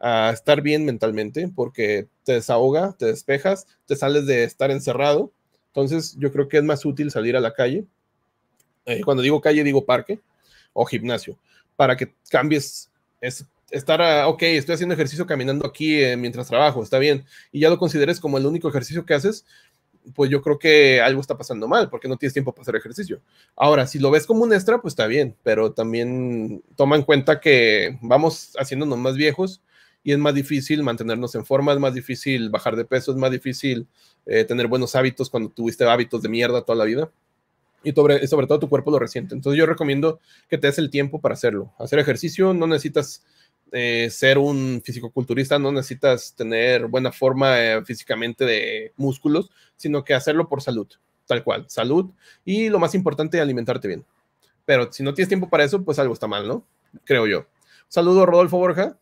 a estar bien mentalmente porque te desahoga, te despejas, te sales de estar encerrado. Entonces yo creo que es más útil salir a la calle. Eh, cuando digo calle digo parque o gimnasio para que cambies es, estar, ok, estoy haciendo ejercicio caminando aquí eh, mientras trabajo, está bien, y ya lo consideres como el único ejercicio que haces, pues yo creo que algo está pasando mal, porque no tienes tiempo para hacer ejercicio. Ahora, si lo ves como un extra, pues está bien, pero también toma en cuenta que vamos haciéndonos más viejos y es más difícil mantenernos en forma, es más difícil bajar de peso, es más difícil eh, tener buenos hábitos cuando tuviste hábitos de mierda toda la vida. Y sobre, sobre todo tu cuerpo lo resiente. Entonces yo recomiendo que te des el tiempo para hacerlo. Hacer ejercicio, no necesitas eh, ser un fisicoculturista, no necesitas tener buena forma eh, físicamente de músculos, sino que hacerlo por salud, tal cual, salud. Y lo más importante, alimentarte bien. Pero si no tienes tiempo para eso, pues algo está mal, ¿no? Creo yo. Saludo, Rodolfo Borja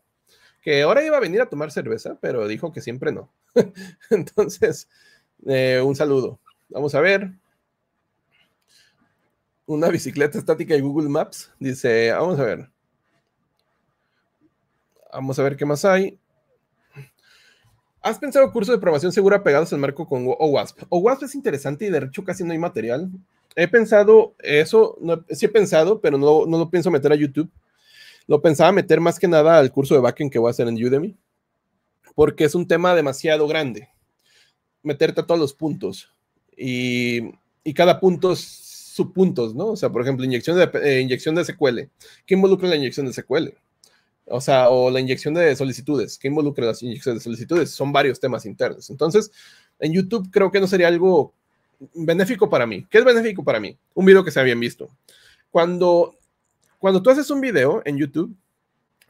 que ahora iba a venir a tomar cerveza, pero dijo que siempre no. [LAUGHS] Entonces, eh, un saludo. Vamos a ver. Una bicicleta estática de Google Maps. Dice, vamos a ver. Vamos a ver qué más hay. ¿Has pensado cursos de programación segura pegados al marco con OWASP? OWASP es interesante y de hecho casi no hay material. He pensado eso, sí he pensado, pero no lo pienso meter a YouTube lo pensaba meter más que nada al curso de backend que voy a hacer en Udemy, porque es un tema demasiado grande. Meterte a todos los puntos y, cada punto es subpuntos, ¿no? O sea, por ejemplo, inyección de, eh, inyección de SQL. ¿Qué involucra la inyección de SQL? O sea, o la inyección de solicitudes. ¿Qué involucra las inyecciones de solicitudes? Son varios temas internos. Entonces, en YouTube creo que no sería algo benéfico para mí. ¿Qué es benéfico para mí? Un video que se habían visto. Cuando cuando tú haces un video en YouTube,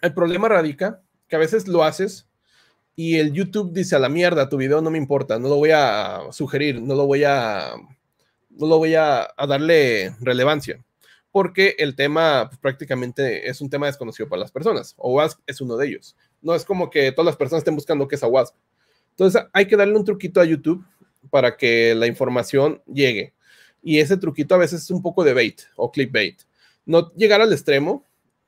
el problema radica que a veces lo haces y el YouTube dice a la mierda, tu video no me importa, no lo voy a sugerir, no lo voy a, no lo voy a, darle relevancia, porque el tema pues, prácticamente es un tema desconocido para las personas, o WASP es uno de ellos. No es como que todas las personas estén buscando qué es a WASP. Entonces hay que darle un truquito a YouTube para que la información llegue. Y ese truquito a veces es un poco de bait o clickbait no llegar al extremo,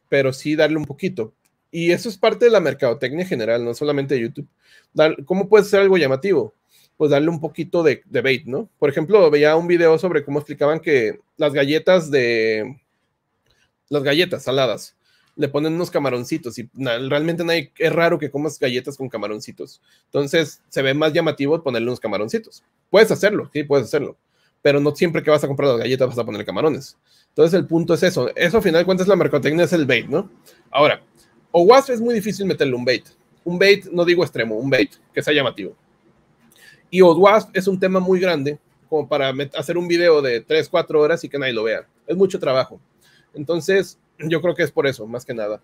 pero sí darle un poquito. Y eso es parte de la mercadotecnia general, no solamente de YouTube. Dar, ¿Cómo puede ser algo llamativo? Pues darle un poquito de, de, bait, ¿no? Por ejemplo, veía un video sobre cómo explicaban que las galletas de. Las galletas saladas le ponen unos camaroncitos y realmente nadie, es raro que comas galletas con camaroncitos. Entonces se ve más llamativo ponerle unos camaroncitos. Puedes hacerlo, sí, puedes hacerlo pero no siempre que vas a comprar las galletas vas a poner camarones. Entonces el punto es eso. Eso al final de cuentas la mercadotecnia es el bait, ¿no? Ahora, o es muy difícil meterle un bait. Un bait, no digo extremo, un bait que sea llamativo. Y o es un tema muy grande como para hacer un video de 3, 4 horas y que nadie lo vea. Es mucho trabajo. Entonces, yo creo que es por eso, más que nada.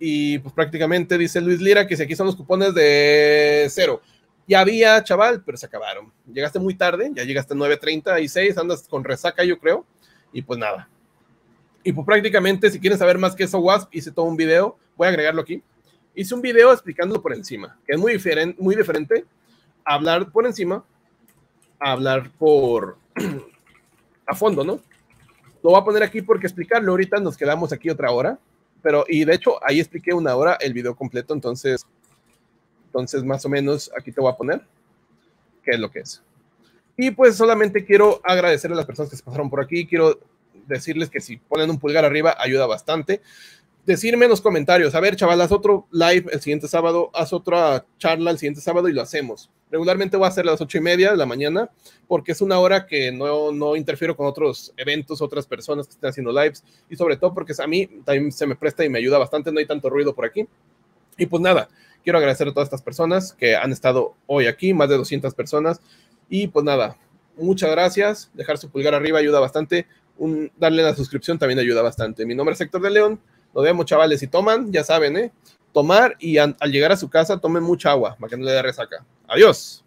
Y pues prácticamente dice Luis Lira que si aquí son los cupones de cero. Ya había, chaval, pero se acabaron. Llegaste muy tarde, ya llegaste a 9.36, andas con resaca, yo creo, y pues nada. Y pues prácticamente, si quieres saber más que eso, Wasp, hice todo un video, voy a agregarlo aquí. Hice un video explicando por encima, que es muy, diferente muy diferente hablar por encima, hablar por [CLEARS THROAT] a fondo, ¿no? Lo voy a poner aquí porque explicarlo ahorita nos quedamos aquí otra hora, pero y de hecho ahí expliqué una hora el video completo, entonces entonces, más o menos, aquí te voy a poner qué es lo que es. Y pues solamente quiero agradecer a las personas que se pasaron por aquí. Quiero decirles que si ponen un pulgar arriba ayuda bastante. Decirme en los comentarios, a ver, chaval, haz otro live el siguiente sábado, haz otra charla el siguiente sábado y lo hacemos. Regularmente voy a hacer a las ocho y media de la mañana, porque es una hora que no, no interfiero con otros eventos, otras personas que estén haciendo lives, y sobre todo porque a mí también se me presta y me ayuda bastante, no hay tanto ruido por aquí. Y pues nada, Quiero agradecer a todas estas personas que han estado hoy aquí, más de 200 personas. Y pues nada, muchas gracias. Dejar su pulgar arriba ayuda bastante. darle la suscripción también ayuda bastante. Mi nombre es Héctor de León. Nos vemos, chavales. Si toman, ya saben, ¿eh? Tomar y al llegar a su casa, tomen mucha agua para que no le dé resaca. Adiós.